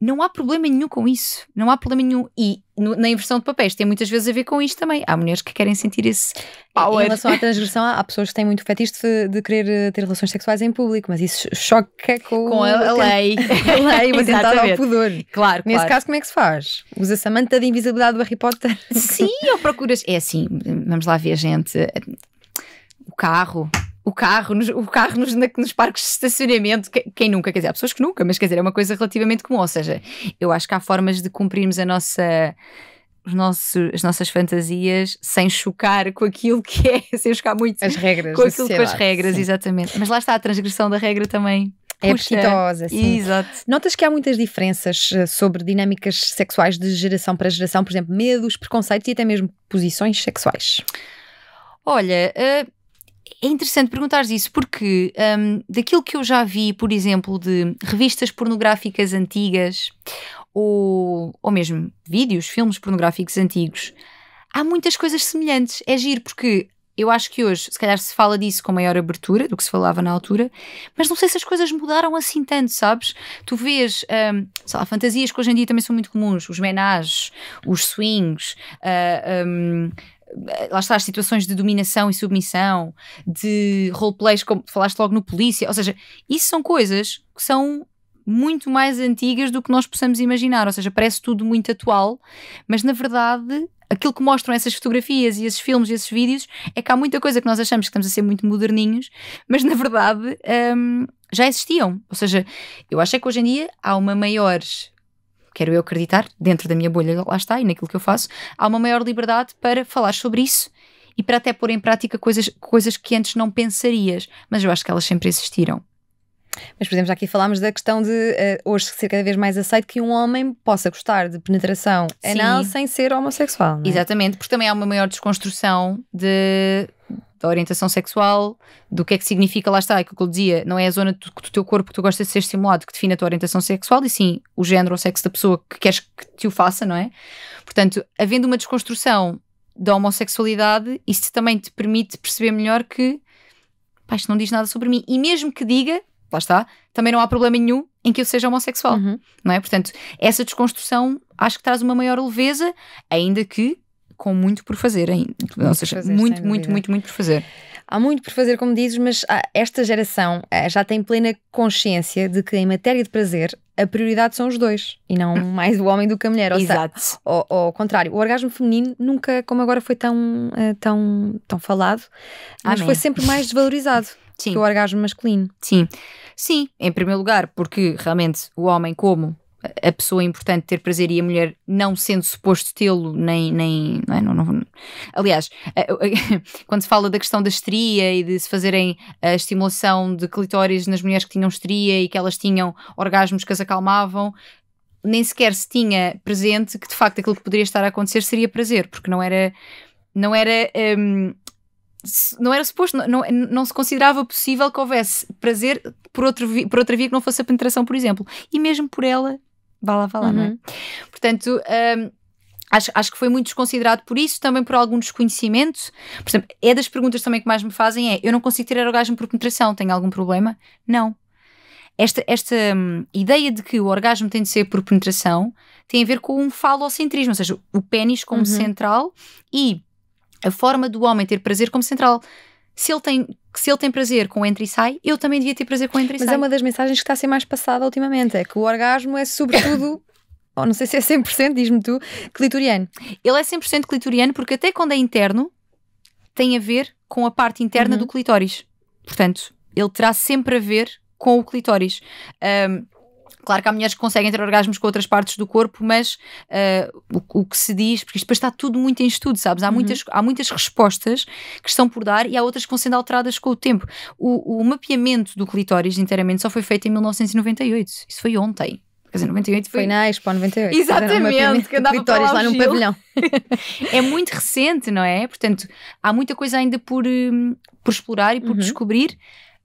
não há problema nenhum com isso. Não há problema nenhum. E no, na inversão de papéis tem muitas vezes a ver com isto também. Há mulheres que querem sentir esse power. Em relação à transgressão, há pessoas que têm muito fetiche de, de querer eh, ter relações sexuais em público, mas isso choca com, com a, a lei. a lei, o atentado ao pudor. Claro, Nesse claro. caso, como é que se faz? Usa-se a manta de invisibilidade do Harry Potter? Sim, ou procuras... É assim, hum, vamos lá ver, gente. O carro o carro, nos, o carro nos, na, nos parques de estacionamento, que, quem nunca, quer dizer, há pessoas que nunca, mas quer dizer, é uma coisa relativamente comum. Ou seja, eu acho que há formas de cumprirmos a nossa. Os nossos, as nossas fantasias sem chocar com aquilo que é, sem chocar muito as regras com aquilo com as regras, sim. exatamente. Mas lá está a transgressão da regra também é Puxa. apetitosa. Exato. Notas que há muitas diferenças eh, sobre dinâmicas sexuais de geração para geração, por exemplo, medos, preconceitos e até mesmo posições sexuais. Olha, uh, é interessante perguntares isso, porque um, daquilo que eu já vi, por exemplo, de revistas pornográficas antigas ou, ou mesmo vídeos, filmes pornográficos antigos, há muitas coisas semelhantes. É giro, porque eu acho que hoje, se calhar, se fala disso com maior abertura do que se falava na altura, mas não sei se as coisas mudaram assim tanto, sabes? Tu vês, um, sei lá, fantasias que hoje em dia também são muito comuns, os menages, os swings, uh, ah, um, lá está, as situações de dominação e submissão, de roleplays, como falaste logo no Polícia, ou seja, isso são coisas que são muito mais antigas do que nós possamos imaginar, ou seja, parece tudo muito atual, mas na verdade aquilo que mostram essas fotografias e esses filmes e esses vídeos é que há muita coisa que nós achamos que estamos a ser muito moderninhos, mas na verdade hum, já existiam. Ou seja, eu acho é que hoje em dia há uma maior quero eu acreditar, dentro da minha bolha, lá está, e naquilo que eu faço, há uma maior liberdade para falar sobre isso e para até pôr em prática coisas, coisas que antes não pensarias, mas eu acho que elas sempre existiram. Mas, por exemplo, já aqui falámos da questão de uh, hoje ser cada vez mais aceito que um homem possa gostar de penetração Sim. anal sem ser homossexual. É? Exatamente, porque também há uma maior desconstrução de, da orientação sexual, do que é que significa, lá está, é que eu dizia, não é a zona do, do, teu corpo que tu gostas de ser estimulado que define a tua orientação sexual, e sim o género ou sexo da pessoa que queres que te o faça, não é? Portanto, havendo uma desconstrução da homossexualidade, isso também te permite perceber melhor que pá, isto não diz nada sobre mim. E mesmo que diga, lá está, também não há problema nenhum em que eu seja homossexual, uhum. não é? Portanto, essa desconstrução acho que traz uma maior leveza, ainda que com muito por fazer ainda. Muito Ou seja, fazer, muito, muito, muito, muito, por fazer. Há muito por fazer, como dizes, mas esta geração eh, já tem plena consciência de que, em matéria de prazer, a prioridade são os dois e não mais o homem do que a mulher. Ou Exato. Seja, ao, ao, contrário, o orgasmo feminino nunca, como agora, foi tão, eh, tão, tão falado, mas Amém. foi sempre mais desvalorizado. Sim. que o orgasmo masculino. Sim. Sim, em primeiro lugar, porque realmente o homem, como a pessoa é importante ter prazer e a mulher não sendo suposto tê-lo, nem. nem não, é? não, não, Aliás, eh, quando se fala da questão da estria e de se fazerem a estimulação de clitóris nas mulheres que tinham estria e que elas tinham orgasmos que as acalmavam, nem sequer se tinha presente que de facto aquilo que poderia estar a acontecer seria prazer, porque não era. Não era. Ehm, não era suposto, não, não, não, se considerava possível que houvesse prazer por, outro por outra via que não fosse a penetração, por exemplo. E mesmo por ela, vá lá, vá lá, uhum. não é? Uhum. Portanto, um, acho, acho que foi muito desconsiderado por isso, também por algum desconhecimento. Por exemplo, é das perguntas também que mais me fazem é, eu não consigo tirar orgasmo por penetração, tenho algum problema? Não. Esta, esta hum, ideia de que o orgasmo tem de ser por penetração tem a ver com um falocentrismo, ou seja, o pênis como uhum. central e a forma do homem ter prazer como central. Se ele tem, se ele tem prazer com entra e sai, eu também devia ter prazer com entra e Mas sai. Mas é uma das mensagens que está a ser mais passada ultimamente, é que o orgasmo é sobretudo ou oh, não sei se é 100%, diz-me tu, clitoriano. Ele é 100% clitoriano porque até quando é interno tem a ver com a parte interna uhum. do clitóris. Portanto, ele terá sempre a ver com o clitóris. Um, Claro que há mulheres que conseguem ter orgasmos com outras partes do corpo, mas uh, o, o, que se diz, porque isto depois está tudo muito em estudo, sabes? Há, uhum. muitas, há muitas respostas que estão por dar e há outras que vão sendo alteradas com o tempo. O, o mapeamento do clitóris inteiramente só foi feito em 1998. Isso foi ontem. Quer dizer, 98 foi. Foi na Expo 98. Exatamente, que andava Vitórias lá num pavilhão. é muito recente, não é? Portanto, há muita coisa ainda por, hum, por explorar e por uhum. descobrir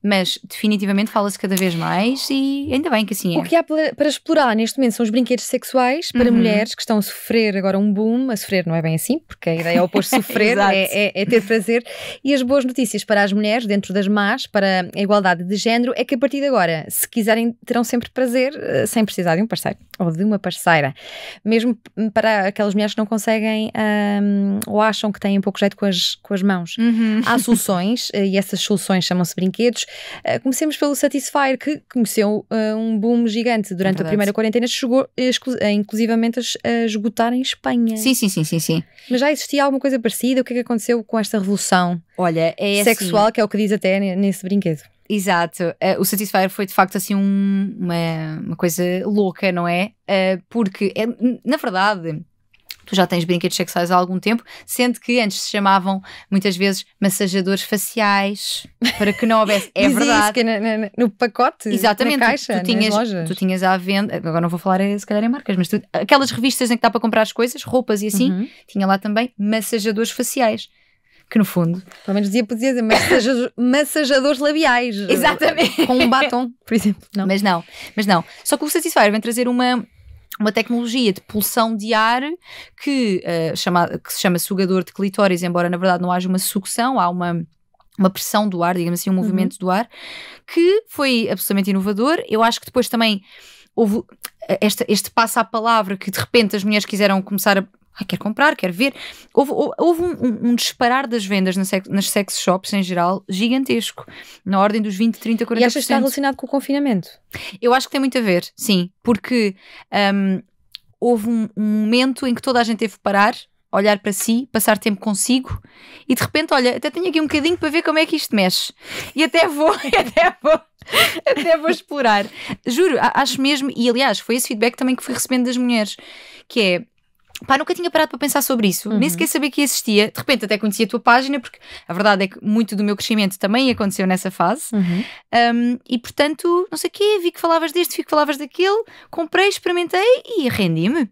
mas definitivamente fala-se cada vez mais e ainda bem que assim é. O que há para explorar neste momento são os brinquedos sexuais para uhum. mulheres que estão a sofrer agora um boom, a sofrer não é bem assim, porque a ideia é opor sofrer, é, é, é, ter prazer, e as boas notícias para as mulheres, dentro das más, para a igualdade de género, é que a partir de agora, se quiserem, terão sempre prazer eh, sem precisar de um parceiro ou de uma parceira, mesmo para aquelas mulheres que não conseguem ou acham que têm pouco jeito com as, com as mãos. Uhum. Há soluções, eh, e essas soluções chamam-se brinquedos, eh, comecemos pelo Satisfyer, que conheceu uh, um boom gigante durante é a primeira quarentena, chegou eh, a, inclusivamente a esgotar em Espanha. Sim, sim, sim, sim, sim. Mas já existia alguma coisa parecida? O que é que aconteceu com esta revolução Olha, é assim. sexual, assim... que é o que diz até nesse brinquedo? Exato. Uh, o Satisfyer foi de facto assim um, uma, uma coisa louca, não é? Uh, porque, é, na verdade, tu já tens brinquedos sexuais há algum tempo, sendo que antes se chamavam muitas vezes massajadores faciais, para que não houvesse. É verdade. Isso, no, no, no pacote, Exatamente, na caixa, tu, tu tinhas, lojas. tu tinhas à venda, agora não vou falar é, se calhar em marcas, mas tu, aquelas revistas em que dá para comprar as coisas, roupas e assim, uhum. tinha lá também massajadores faciais que no fundo. Pelo menos dizia, podia dizer massajadores, massajadores labiais. Exatamente. Com um batom, por exemplo. Não. Mas não, mas não. Só que o Satisfyer vem trazer uma, uma tecnologia de pulsão de ar que, uh, chama, que se chama sugador de clitóris, embora na verdade não haja uma sucção, há uma uma pressão do ar, digamos assim, um uhum. movimento uhum. do ar, que foi absolutamente inovador. Eu acho que depois também houve eh, este, este passo à palavra que de repente as mulheres quiseram começar a ah, quer comprar, quer ver. Houve, houve um, um, disparar das vendas nas sex, shops em geral gigantesco, na ordem dos 20, 30, 40%. E achas que está relacionado com o confinamento? Eu acho que tem muito a ver, sim, porque um, houve um, um momento em que toda a gente teve que parar olhar para si, passar tempo consigo e de repente, olha, até tenho aqui um bocadinho para ver como é que isto mexe. E até vou, até vou, até vou explorar. Juro, acho mesmo, e aliás, foi esse feedback também que fui recebendo das mulheres, que é Pá, nunca tinha parado para pensar sobre isso, uhum. nem sequer sabia que existia. De repente até conhecia a tua página, porque a verdade é que muito do meu crescimento também aconteceu nessa fase. Uhum. Um, e portanto, não sei o quê, vi que falavas deste, vi que falavas daquele, comprei, experimentei e rendi-me.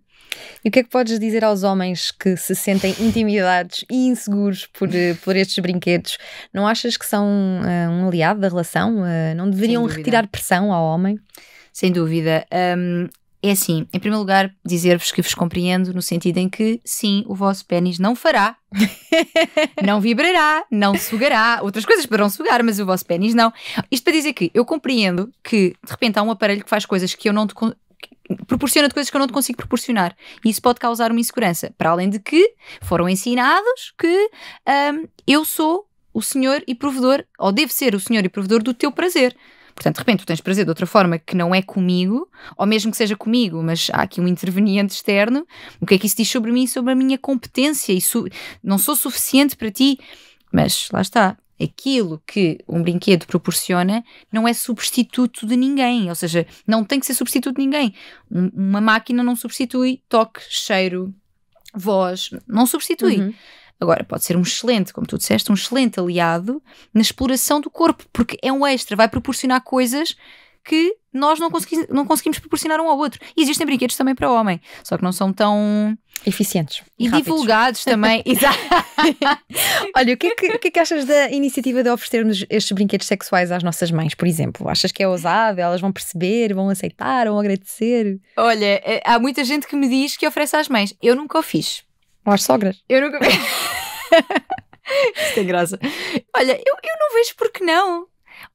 E o que é que podes dizer aos homens que se sentem intimidados e inseguros por, eh, por estes brinquedos? Não achas que são uh, um aliado da relação? Uh, não deveriam retirar pressão ao homem? Sem dúvida. Um, é assim, em primeiro lugar, dizer-vos que vos compreendo no sentido em que, sim, o vosso pênis não fará, não vibrará, não sugará, outras coisas poderão sugar, mas o vosso pênis não. Isto para dizer que eu compreendo que, de repente, há um aparelho que faz coisas que eu não te proporciona coisas que eu não te consigo proporcionar. E isso pode causar uma insegurança. Para além de que foram ensinados que hum, eu sou o senhor e provedor, ou devo ser o senhor e provedor do teu prazer. Portanto, de repente tu tens prazer de outra forma que não é comigo, ou mesmo que seja comigo, mas há aqui um interveniente externo, o que é que isso diz sobre mim, sobre a minha competência? Isso não sou suficiente para ti, mas lá está. Aquilo que um brinquedo proporciona não é substituto de ninguém, ou seja, não tem que ser substituto de ninguém. Uma máquina não substitui toque, cheiro, voz, não substitui. Uhum. Agora, pode ser um excelente, como tu disseste, um excelente aliado na exploração do corpo, porque é um extra, vai proporcionar coisas que nós não, consegui não conseguimos proporcionar um ao outro. E existem brinquedos também para o homem, só que não são tão eficientes e divulgados também. Exato. Olha, o que, é que, o que, é que achas da iniciativa de oferecermos estes brinquedos sexuais às nossas mães, por exemplo? Achas que é ousado? Elas vão perceber, vão aceitar, vão agradecer? Olha, eh, há muita gente que me diz que oferece às mães. Eu nunca o fiz. Ou às sogras? Eu nunca vi. Isso tem graça. Olha, eu, eu não vejo porque não.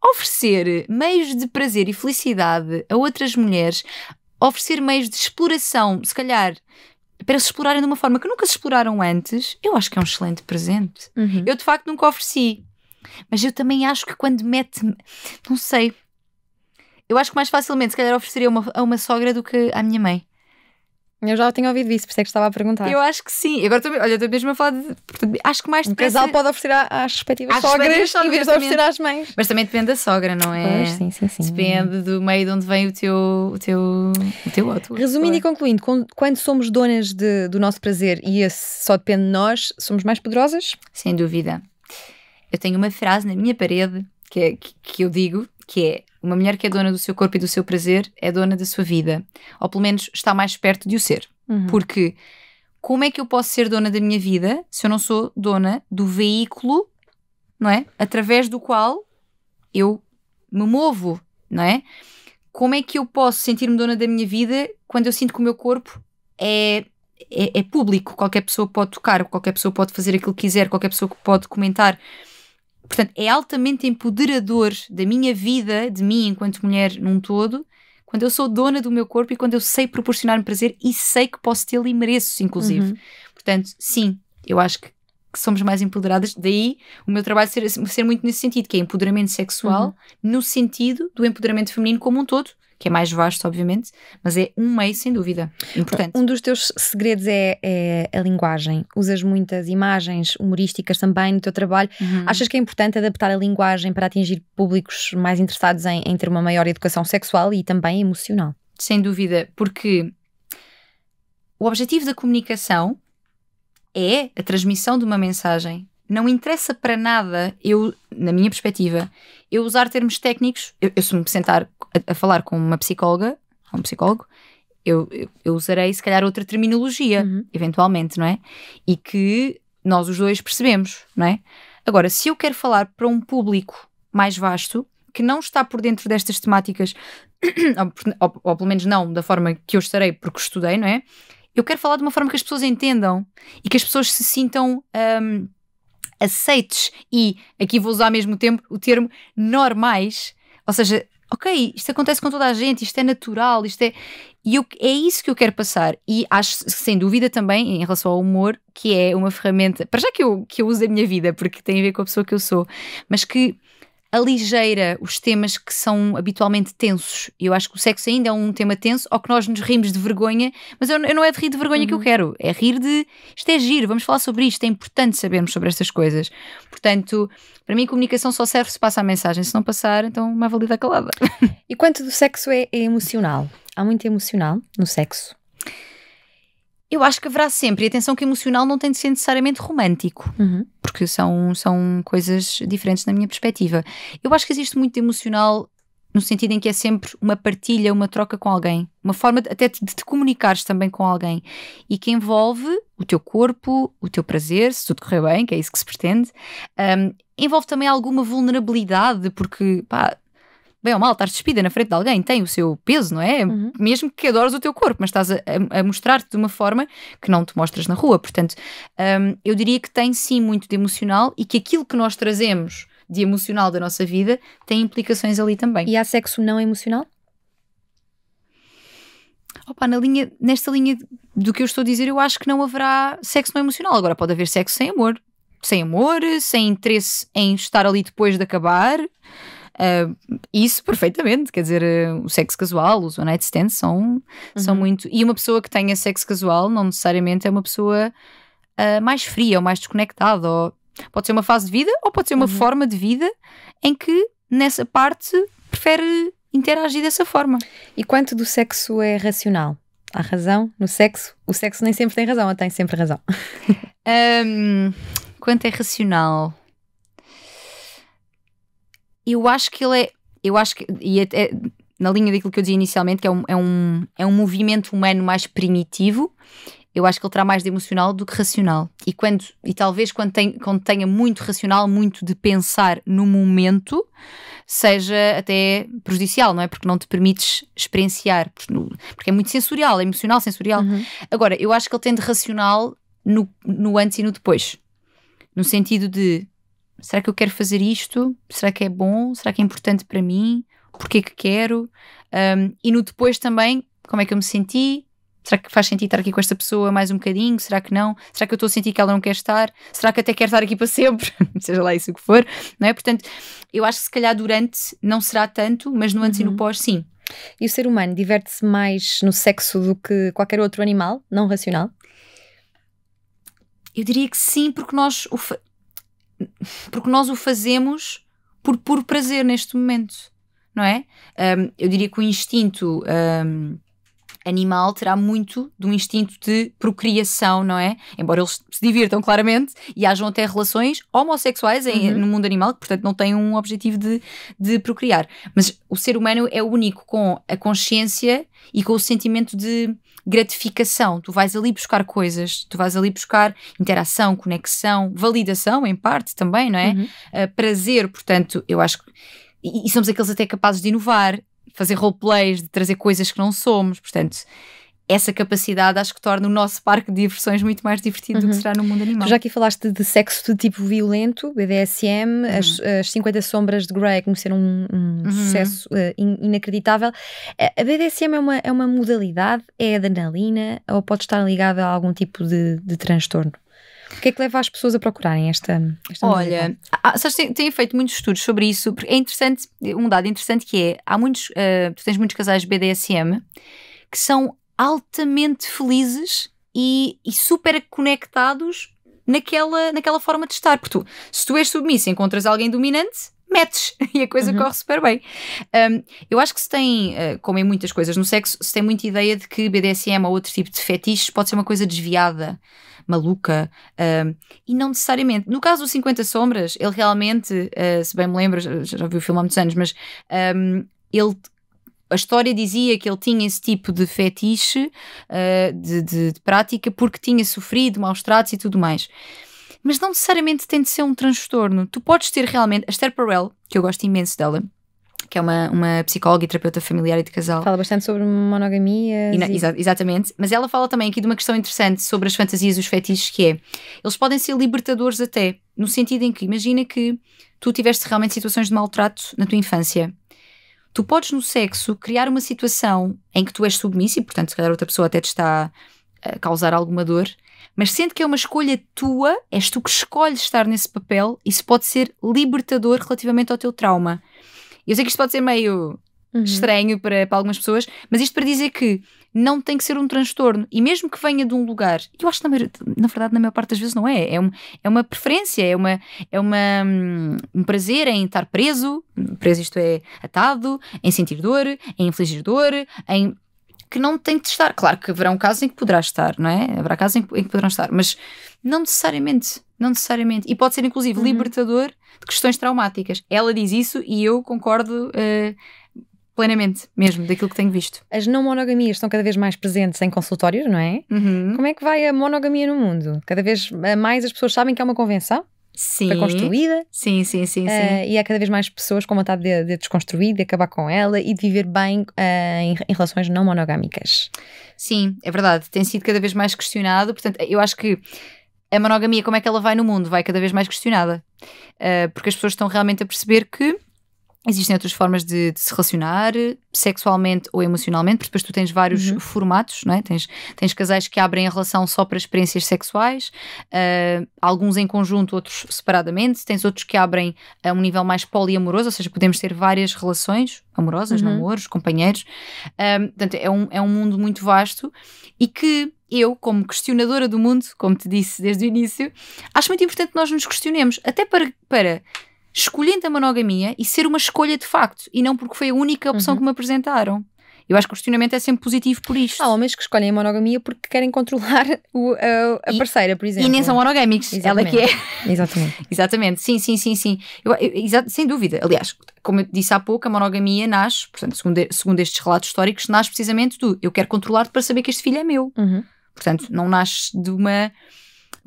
Oferecer meios de prazer e felicidade a outras mulheres, oferecer meios de exploração, se calhar para se explorarem de uma forma que nunca se exploraram antes, eu acho que é um excelente presente. Uhum. Eu de facto nunca ofereci. Mas eu também acho que quando mete. Não sei. Eu acho que mais facilmente, se calhar, ofereceria uma, a uma sogra do que à minha mãe. Eu já tinha ouvido isso, por isso é que estava a perguntar. Eu acho que sim. Agora estou, olha, estou mesmo a falar de. Portanto, acho que mais O casal pode oferecer às respectivas às sogras em vez de oferecer às mães. Mas também depende da sogra, não é? Pois, sim, sim, sim. Depende do meio de onde vem o teu. O teu, o teu outro. Resumindo e concluindo, quando somos donas de, do nosso prazer e esse só depende de nós, somos mais poderosas? Sem dúvida. Eu tenho uma frase na minha parede que, é, que, que eu digo que é uma mulher que é dona do seu corpo e do seu prazer é dona da sua vida. Ou pelo menos está mais perto de o ser. Uhum. Porque como é que eu posso ser dona da minha vida se eu não sou dona do veículo, não é? Através do qual eu me movo, não é? Como é que eu posso sentir-me dona da minha vida quando eu sinto que o meu corpo é, é, é público? Qualquer pessoa pode tocar, qualquer pessoa pode fazer aquilo que quiser, qualquer pessoa pode comentar Portanto, é altamente empoderador da minha vida, de mim enquanto mulher num todo, quando eu sou dona do meu corpo e quando eu sei proporcionar-me prazer e sei que posso tê-lo e mereço, inclusive. Uhum. Portanto, sim, eu acho que, que, somos mais empoderadas. Daí o meu trabalho ser, ser muito nesse sentido, que é empoderamento sexual, uhum. no sentido do empoderamento feminino como um todo, que é mais vasto, obviamente, mas é um meio, sem dúvida, importante. Um dos teus segredos é, é a linguagem. Usas muitas imagens humorísticas também no teu trabalho. Uhum. Achas que é importante adaptar a linguagem para atingir públicos mais interessados em, em ter uma maior educação sexual e também emocional? Sem dúvida, porque o objetivo da comunicação é a transmissão de uma mensagem não interessa para nada eu, na minha perspectiva, eu usar termos técnicos, eu, eu se me sentar a, falar com uma psicóloga, um psicólogo, eu, eu, eu usarei se calhar outra terminologia, uhum. eventualmente, não é? E que nós os dois percebemos, não é? Agora, se eu quero falar para um público mais vasto, que não está por dentro destas temáticas, ou, ou, ou, pelo menos não da forma que eu estarei, porque estudei, não é? Eu quero falar de uma forma que as pessoas entendam e que as pessoas se sintam um, aceites e, aqui vou usar ao mesmo tempo o termo normais, ou seja, ok, isto acontece com toda a gente, isto é natural, isto é. E eu, é isso que eu quero passar. E acho, sem dúvida, também, em relação ao humor, que é uma ferramenta, para já que eu, que eu uso a minha vida, porque tem a ver com a pessoa que eu sou, mas que aligeira os temas que são habitualmente tensos. Eu acho que o sexo ainda é um tema tenso, ou que nós nos rimos de vergonha, mas eu, eu não é de rir de vergonha uhum. que eu uhum. quero, é rir de isto é giro, vamos falar sobre isto, é importante sabermos sobre estas coisas. Portanto, para mim, comunicação só serve se passa a mensagem, se não passar, então uma valida calada. E quanto do sexo é, é emocional? Há muito emocional no sexo? Eu acho que haverá sempre. E atenção que emocional não tem de ser necessariamente romântico, uhum. porque são, são coisas diferentes na minha perspectiva. Eu acho que existe muito emocional no sentido em que é sempre uma partilha, uma troca com alguém, uma forma de, até de te comunicares também com alguém e que envolve o teu corpo, o teu prazer, se tudo correr bem, que é isso que se pretende, um, envolve também alguma vulnerabilidade, porque pá, bem ou mal, estar despida na frente de alguém tem o seu peso, não é? Uhum. Mesmo que adores o teu corpo, mas estás a, a, mostrar-te de uma forma que não te mostras na rua. Portanto, um, eu diria que tem sim muito de emocional e que aquilo que nós trazemos de emocional da nossa vida tem implicações ali também. E há sexo não emocional? Opa, na linha, nesta linha do que eu estou a dizer, eu acho que não haverá sexo não emocional. Agora pode haver sexo sem amor. Sem amor, sem interesse em estar ali depois de acabar. Uh, isso perfeitamente, quer dizer, uh, o sexo casual, os one night stands são, uhum. são muito. E uma pessoa que tenha sexo casual não necessariamente é uma pessoa uh, mais fria ou mais desconectada. Ou, pode ser uma fase de vida ou pode ser uma uhum. forma de vida em que nessa parte prefere interagir dessa forma. E quanto do sexo é racional? Há razão no sexo? O sexo nem sempre tem razão, ou tem sempre razão? um, quanto é racional? eu acho que ele é. Eu acho que. E até, é, na linha daquilo que eu dizia inicialmente, que é um, é, um, é um movimento humano mais primitivo, eu acho que ele terá mais de emocional do que racional. E, quando, e talvez quando, tem, quando tenha muito racional, muito de pensar no momento, seja até prejudicial, não é? Porque não te permites experienciar, porque é muito sensorial, é emocional, sensorial. Uhum. Agora, eu acho que ele tem de racional no, no antes e no depois. No sentido de Será que eu quero fazer isto? Será que é bom? Será que é importante para mim? Porquê que quero? Um, e no depois também, como é que eu me senti? Será que faz sentido estar aqui com esta pessoa mais um bocadinho? Será que não? Será que eu estou a sentir que ela não quer estar? Será que até quer estar aqui para sempre? Seja lá isso que for, não é? Portanto, eu acho que se calhar durante não será tanto, mas no antes uhum. e no uhum. pós, sim. E o ser humano diverte-se mais no sexo do que qualquer outro animal não racional? Eu diria que sim, porque nós, porque nós o fazemos por puro prazer neste momento, não é? Um, eu diria que o instinto um, animal terá muito do instinto de procriação, não é? Embora eles se divirtam claramente e hajam até relações homossexuais em, uhum. no mundo animal, que portanto não têm um objetivo de, de procriar. Mas o ser humano é o único com a consciência e com o sentimento de gratificação. Tu vais ali buscar coisas, tu vais ali buscar interação, conexão, validação, em parte também, não é? Uhum. Uh, prazer, portanto, eu acho que. E, e somos aqueles até capazes de inovar, fazer roleplays, de trazer coisas que não somos, portanto essa capacidade acho que torna o nosso parque de diversões muito mais divertido uhum. do que uhum. será no mundo animal. Tu já aqui falaste de sexo de tipo violento, BDSM, uhum. as, as 50 sombras de Grey como um, um uhum. sucesso uh, in, inacreditável. A BDSM é uma, é uma modalidade? É adrenalina? Ou pode estar ligada a algum tipo de, de transtorno? O que é que leva as pessoas a procurarem esta, esta Olha, há, ah, têm tem, feito muitos estudos sobre isso, porque é interessante, um dado interessante que é, há muitos, uh, tu tens muitos casais BDSM que são altamente felizes e, e super conectados naquela, naquela forma de estar. Porque tu, se tu és submisso e encontras alguém dominante, metes e a coisa uhum. corre super bem. Um, eu acho que se tem, ah, como em muitas coisas no sexo, se tem muita ideia de que BDSM ou outro tipo de fetiches pode ser uma coisa desviada, maluca, e não necessariamente. No caso do 50 Sombras, ele realmente, uh, se bem me lembro, já, já vi o filme há muitos anos, mas um, ele a história dizia que ele tinha esse tipo de fetiche, uh, de, de, de, prática, porque tinha sofrido maus tratos e tudo mais. Mas não necessariamente tem de ser um transtorno. Tu podes ter realmente. A Esther Perel, que eu gosto imenso dela, que é uma, uma psicóloga e terapeuta familiar e de casal. Fala bastante sobre monogamia. E... Exa exatamente. Mas ela fala também aqui de uma questão interessante sobre as fantasias e os fetiches, que é eles podem ser libertadores até, no sentido em que imagina que tu tiveste realmente situações de maltrato na tua infância tu podes no sexo criar uma situação em que tu és submisso e, portanto, se calhar outra pessoa até te está a causar alguma dor, mas sendo que é uma escolha tua, és tu que escolhes estar nesse papel, isso pode ser libertador relativamente ao teu trauma. Eu sei que isto pode ser meio uhum. estranho para, para algumas pessoas, mas isto para dizer que não tem que ser um transtorno. E mesmo que venha de um lugar, eu acho que na, maior, na verdade, na maior parte das vezes não é. É, um, é uma preferência, é, uma, é uma, um prazer em estar preso, preso isto é, atado, em sentir dor, em infligir dor, em que não tem de estar. Claro que haverá um caso em que poderá estar, não é? Haverá casos em, em que poderão estar, mas não necessariamente. Não necessariamente. E pode ser, inclusive, uhum. libertador de questões traumáticas. Ela diz isso e eu concordo uh, Plenamente, mesmo, daquilo que tenho visto. As não monogamias estão cada vez mais presentes em consultórios, não é? Uhum. Como é que vai a monogamia no mundo? Cada vez mais as pessoas sabem que é uma convenção, sim. foi construída. Sim, sim, sim, uh, sim. Ah, e há cada vez mais pessoas com vontade de, de desconstruir, de acabar com ela e de viver bem uh, em, em, relações não monogâmicas. Sim, é verdade. Tem sido cada vez mais questionado. Portanto, eu acho que a monogamia, como é que ela vai no mundo? Vai cada vez mais questionada. Uh, porque as pessoas estão realmente a perceber que Existem outras formas de, de, se relacionar, sexualmente ou emocionalmente, porque depois tu tens vários uhum. formatos, não é? Tens, tens casais que abrem a relação só para experiências sexuais, uh, alguns em conjunto, outros separadamente, tens outros que abrem a um nível mais poliamoroso, ou seja, podemos ter várias relações amorosas, uhum. namoros, companheiros. Ah, portanto, é um, é um mundo muito vasto e que eu, como questionadora do mundo, como te disse desde o início, acho muito importante que nós nos questionemos, até para, para escolhendo a monogamia e ser uma escolha de facto, e não porque foi a única opção uhum. que me apresentaram. Eu acho que o questionamento é sempre positivo por isto. Há homens que escolhem a monogamia porque querem controlar o, a, a e, parceira, por exemplo. E nem são monogâmicos, Exatamente. ela que é. Exatamente. Exatamente, sim, sim, sim, sim. Eu, eu, sem dúvida. Aliás, como eu disse há pouco, a monogamia nasce, portanto, segundo, segundo estes relatos históricos, nasce precisamente do eu quero controlar-te para saber que este filho é meu. Uhum. Portanto, não nasce de uma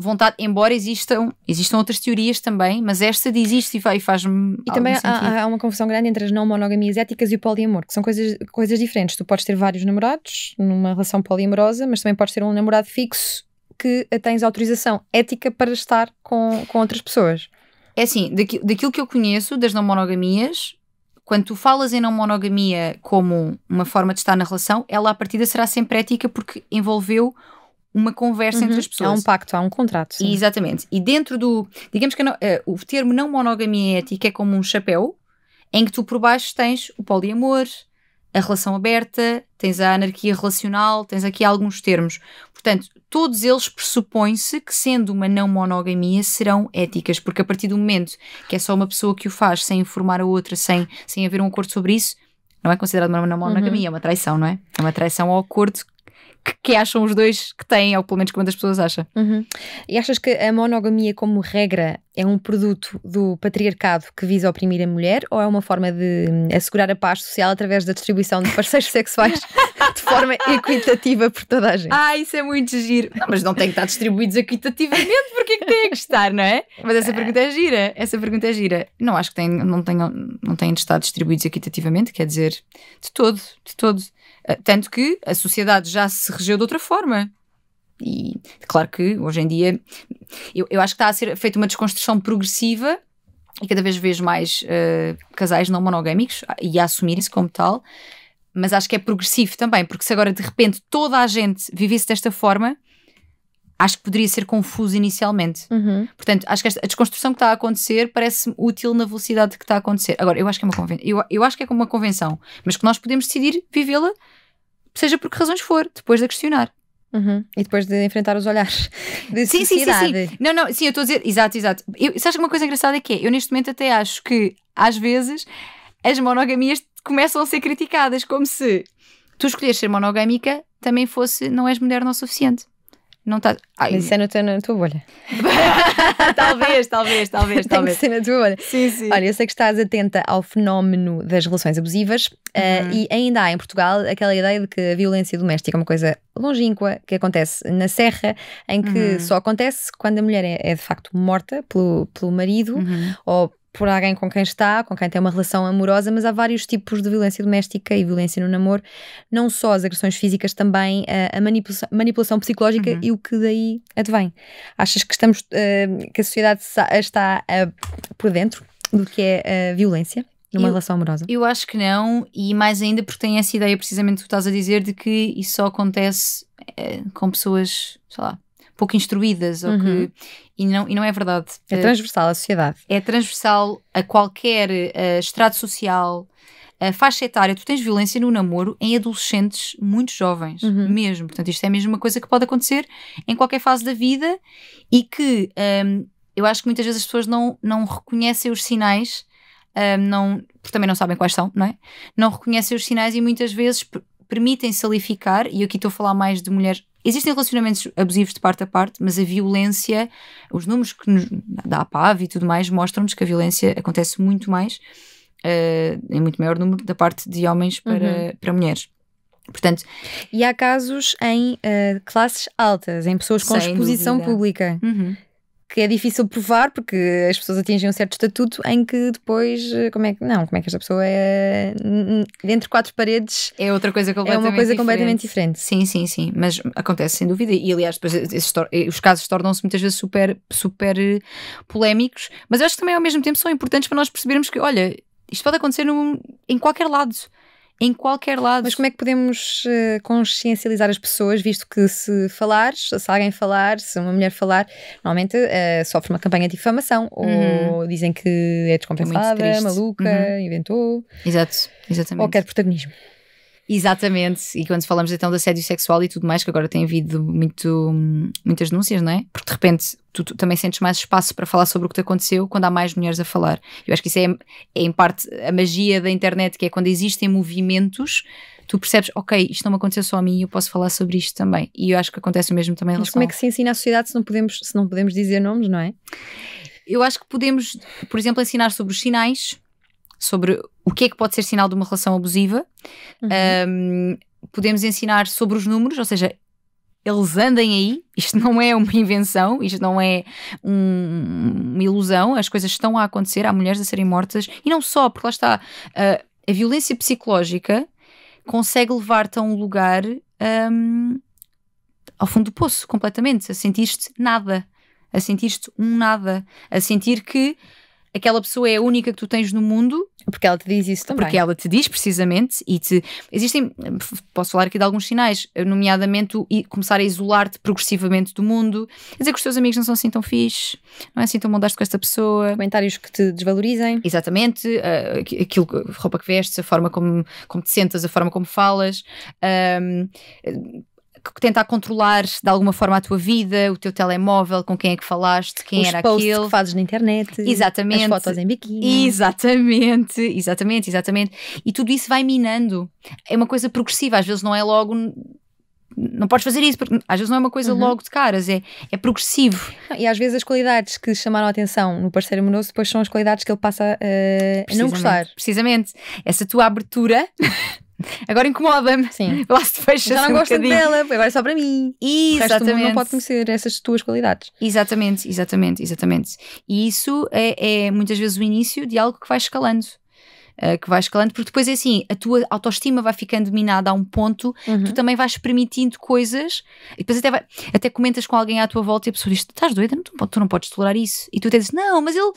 vontade, embora existam, existam outras teorias também, mas esta diz isto e faz-me. E também há, há, uma confusão grande entre as não monogamias éticas e o poliamor, que são coisas, coisas diferentes. Tu podes ter vários namorados numa relação poliamorosa, mas também podes ter um namorado fixo que tens autorização ética para estar com, com outras pessoas. É assim, daquilo, daquilo que eu conheço das não monogamias, quando tu falas em não monogamia como uma forma de estar na relação, ela à partida será sempre ética porque envolveu uma conversa uhum. entre as pessoas. Há um pacto, há um contrato. Sim. Exatamente. E dentro do. Digamos que não, uh, eh, o termo não monogamia ética é como um chapéu em que tu por baixo tens o poliamor, a relação aberta, tens a anarquia relacional, tens aqui alguns termos. Portanto, todos eles pressupõem-se que, sendo uma não monogamia, serão éticas, porque a partir do momento que é só uma pessoa que o faz sem informar a outra, sem, sem haver um acordo sobre isso, não é considerado uma não monogamia, uhum. é uma traição, não é? É uma traição ao acordo que, que, acham os dois que têm, ou pelo menos que uma das pessoas acha. Uhum. E achas que a monogamia como regra é um produto do patriarcado que visa oprimir a mulher ou é uma forma de hum, assegurar a paz social através da distribuição de parceiros sexuais de forma equitativa por toda a gente? Ah, isso é muito giro. Não, mas não tem que estar distribuídos equitativamente, porque é que tem que estar, não é? Mas essa pergunta é gira, essa pergunta é gira. Não acho que tem, não, tenham, não têm de estar distribuídos equitativamente, quer dizer, de todo, de todo. Eh, tanto que a sociedade já se regeu de outra forma. E claro que hoje em dia eu, eu acho que está a ser feita uma desconstrução progressiva e cada vez vejo mais uh, casais não monogâmicos e a assumirem-se como tal, mas acho que é progressivo também, porque se agora de repente toda a gente vivesse desta forma, acho que poderia ser confuso inicialmente. Uhum. Portanto, acho que a desconstrução que está a acontecer parece útil na velocidade que está a acontecer. Agora, eu acho que é uma convenção, eu, eu acho que é como uma convenção, mas que nós podemos decidir vivê-la, seja por que razões for, depois de a questionar. Uhum. E depois de enfrentar os olhares de sim, Sim, sim, sim. Não, não, sim, eu estou a dizer, exato, exato. Eu, sabes que uma coisa engraçada é que é, eu neste momento até acho que, às vezes, as monogamias começam a ser criticadas, como se tu escolheres ser monogâmica também fosse não és mulher não o suficiente. Não tá... Ai, Mas isso é no teu, na tua bolha. talvez, talvez, talvez. Tem talvez. que ser na tua bolha. Sim, sim. Olha, eu sei que estás atenta ao fenómeno das relações abusivas eh, uhum. uh, e ainda há em Portugal aquela ideia de que a violência doméstica é uma coisa longínqua que acontece na serra, em que uhum. só acontece quando a mulher é, é de facto morta pelo, pelo marido uhum. ou por alguém com quem está, com quem tem uma relação amorosa, mas há vários tipos de violência doméstica e violência no namoro, não só as agressões físicas, também eh, a, a manipulação, manipulação, psicológica uhum. e o que daí advém. Achas que estamos uh, que a sociedade está uh, por dentro do que é a violência? Numa eu, relação amorosa? Eu acho que não, e mais ainda porque tem essa ideia precisamente que tu estás a dizer de que isso só acontece uh, com pessoas, sei lá, pouco instruídas uhum. ou que uhum e não, e não é verdade. É eh, transversal à sociedade. É transversal a qualquer uh, eh, estrato social, a faixa etária. Tu tens violência no namoro em adolescentes muito jovens, uhum. mesmo. Portanto, isto é mesmo uma coisa que pode acontecer em qualquer fase da vida e que um, ehm, eu acho que muitas vezes as pessoas não, não reconhecem os sinais. Um, ehm, não, porque também não sabem quais são, não é? Não reconhecem os sinais e muitas vezes permitem-se alificar, e aqui estou a falar mais de mulheres Existem relacionamentos abusivos de parte a parte, mas a violência, os números que nos, da APAV e tudo mais mostram-nos que a violência acontece muito mais, uh, em muito maior número, da parte de homens para, uhum. para mulheres. Portanto, e há casos em uh, classes altas, em pessoas com exposição dúvida. pública. Uhum que é difícil provar porque as pessoas atingem um certo estatuto em que depois, eh, como é que, não, como é que esta pessoa é de quatro paredes? É outra coisa completamente É uma coisa diferente. completamente diferente. Sim, sim, sim, mas acontece sem dúvida e aliás depois eh, esses, eh, os casos tornam-se muitas vezes super, super polémicos, mas eu acho que também ao mesmo tempo são importantes para nós percebermos que, olha, isto pode acontecer num, em qualquer lado em qualquer lado. Mas como é que podemos uh, consciencializar as pessoas, visto que se falares, se alguém falar, se uma mulher falar, normalmente uh, sofre uma campanha de difamação uhum. ou dizem que é descompensada, é maluca, uhum. inventou. Exato, exatamente. Ou quer protagonismo. Exatamente. E quando falamos então de assédio sexual e tudo mais, que agora tem havido muito, muitas denúncias, não é? Porque de repente tu, tu, também sentes mais espaço para falar sobre o que te aconteceu quando há mais mulheres a falar. Eu acho que isso é, é em parte a magia da internet, que é quando existem movimentos tu percebes, ok, isto não me aconteceu só a mim e eu posso falar sobre isto também. E eu acho que acontece o mesmo também em relação Mas como é que se ensina a sociedade se não podemos, se não podemos dizer nomes, não é? Eu acho que podemos, por exemplo, ensinar sobre os sinais, sobre o que é que pode ser sinal de uma relação abusiva. Uhum. Um, podemos ensinar sobre os números, ou seja, eles andem aí, isto não é uma invenção, isto não é um, uma ilusão, as coisas estão a acontecer, há mulheres a serem mortas, e não só, porque lá está, a, ah, a violência psicológica consegue levar-te a um lugar um, ao fundo do poço, completamente, a sentir-te nada, a sentir-te um nada, a sentir que aquela pessoa é a única que tu tens no mundo. Porque ela te diz isso também. Porque ela te diz precisamente e te. Existem. Posso falar aqui de alguns sinais, nomeadamente e começar a isolar-te progressivamente do mundo, dizer que os teus amigos não são assim tão fixe, não é assim tão mandaste com esta pessoa. Comentários que te desvalorizem. Exatamente. Uh, aquilo, roupa que vestes, a forma como, como te sentas, a forma como falas. Um, ehm, tentar controlar de alguma forma a tua vida, o teu telemóvel, com quem é que falaste, quem Os era posts aquele. que fazes na internet. Exatamente. As fotos em biquíni. Exatamente, exatamente, exatamente. E tudo isso vai minando. É uma coisa progressiva, às vezes não é logo não podes fazer isso, porque às vezes não é uma coisa uhum. logo de caras, é, é progressivo. e às vezes as qualidades que chamaram a atenção no parceiro amoroso depois são as qualidades que ele passa uh, a não gostar. Precisamente. Essa tua abertura Agora incomoda-me. Sim. Lá se fecha Já não assim um gosto dela, agora é só para mim. Exatamente. não pode conhecer essas tuas qualidades. Exatamente, exatamente, exatamente. E isso é, é muitas vezes o início de algo que vai escalando. Uh, que vai escalando, porque depois é assim, a tua autoestima vai ficando minada a um ponto, uhum. tu também vais permitindo coisas, e depois até, vai, até comentas com alguém à tua volta e a pessoa diz: estás doida, não, tu, tu, não podes tolerar isso. E tu até dizes: não, mas ele,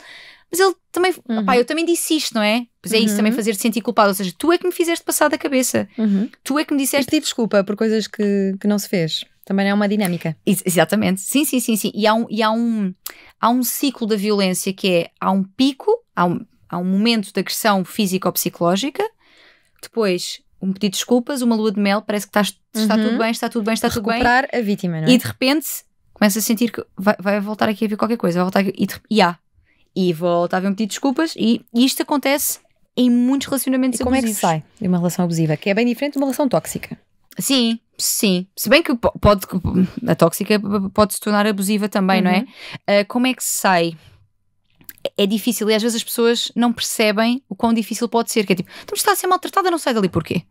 mas ele também, uhum. pá, eu também disse isto, não é? Pois é uhum. isso, também uhum. fazer-te sentir culpado. Ou seja, tu é que me fizeste passar da cabeça. Uhum. Tu é que me disseste. E pedir desculpa por coisas que, que não se fez. Também é uma dinâmica. Ex exatamente. Sim, sim, sim, sim. E há um, e há um, há um ciclo da violência que é, há um pico, há um, há um momento de agressão física ou psicológica, depois um pedido de desculpas, uma lua de mel, parece que estás, está uhum. tudo bem, está tudo bem, está Recuperar tudo bem. Recuperar a vítima, não é? E de repente começa a sentir que vai, vai voltar aqui a ver qualquer coisa, vai voltar aqui, e, de, e há, e voltavam a pedir desculpas e isto acontece em muitos relacionamentos e como abusivos. Como é que se sai de uma relação abusiva? Que é bem diferente de uma relação tóxica. Sim, sim. Se bem que pode, a tóxica pode se tornar abusiva também, uhum. não é? Uh, como é que se sai? É difícil e às vezes as pessoas não percebem o quão difícil pode ser. Que é tipo, então estamos a ser maltratada, não sai dali porquê?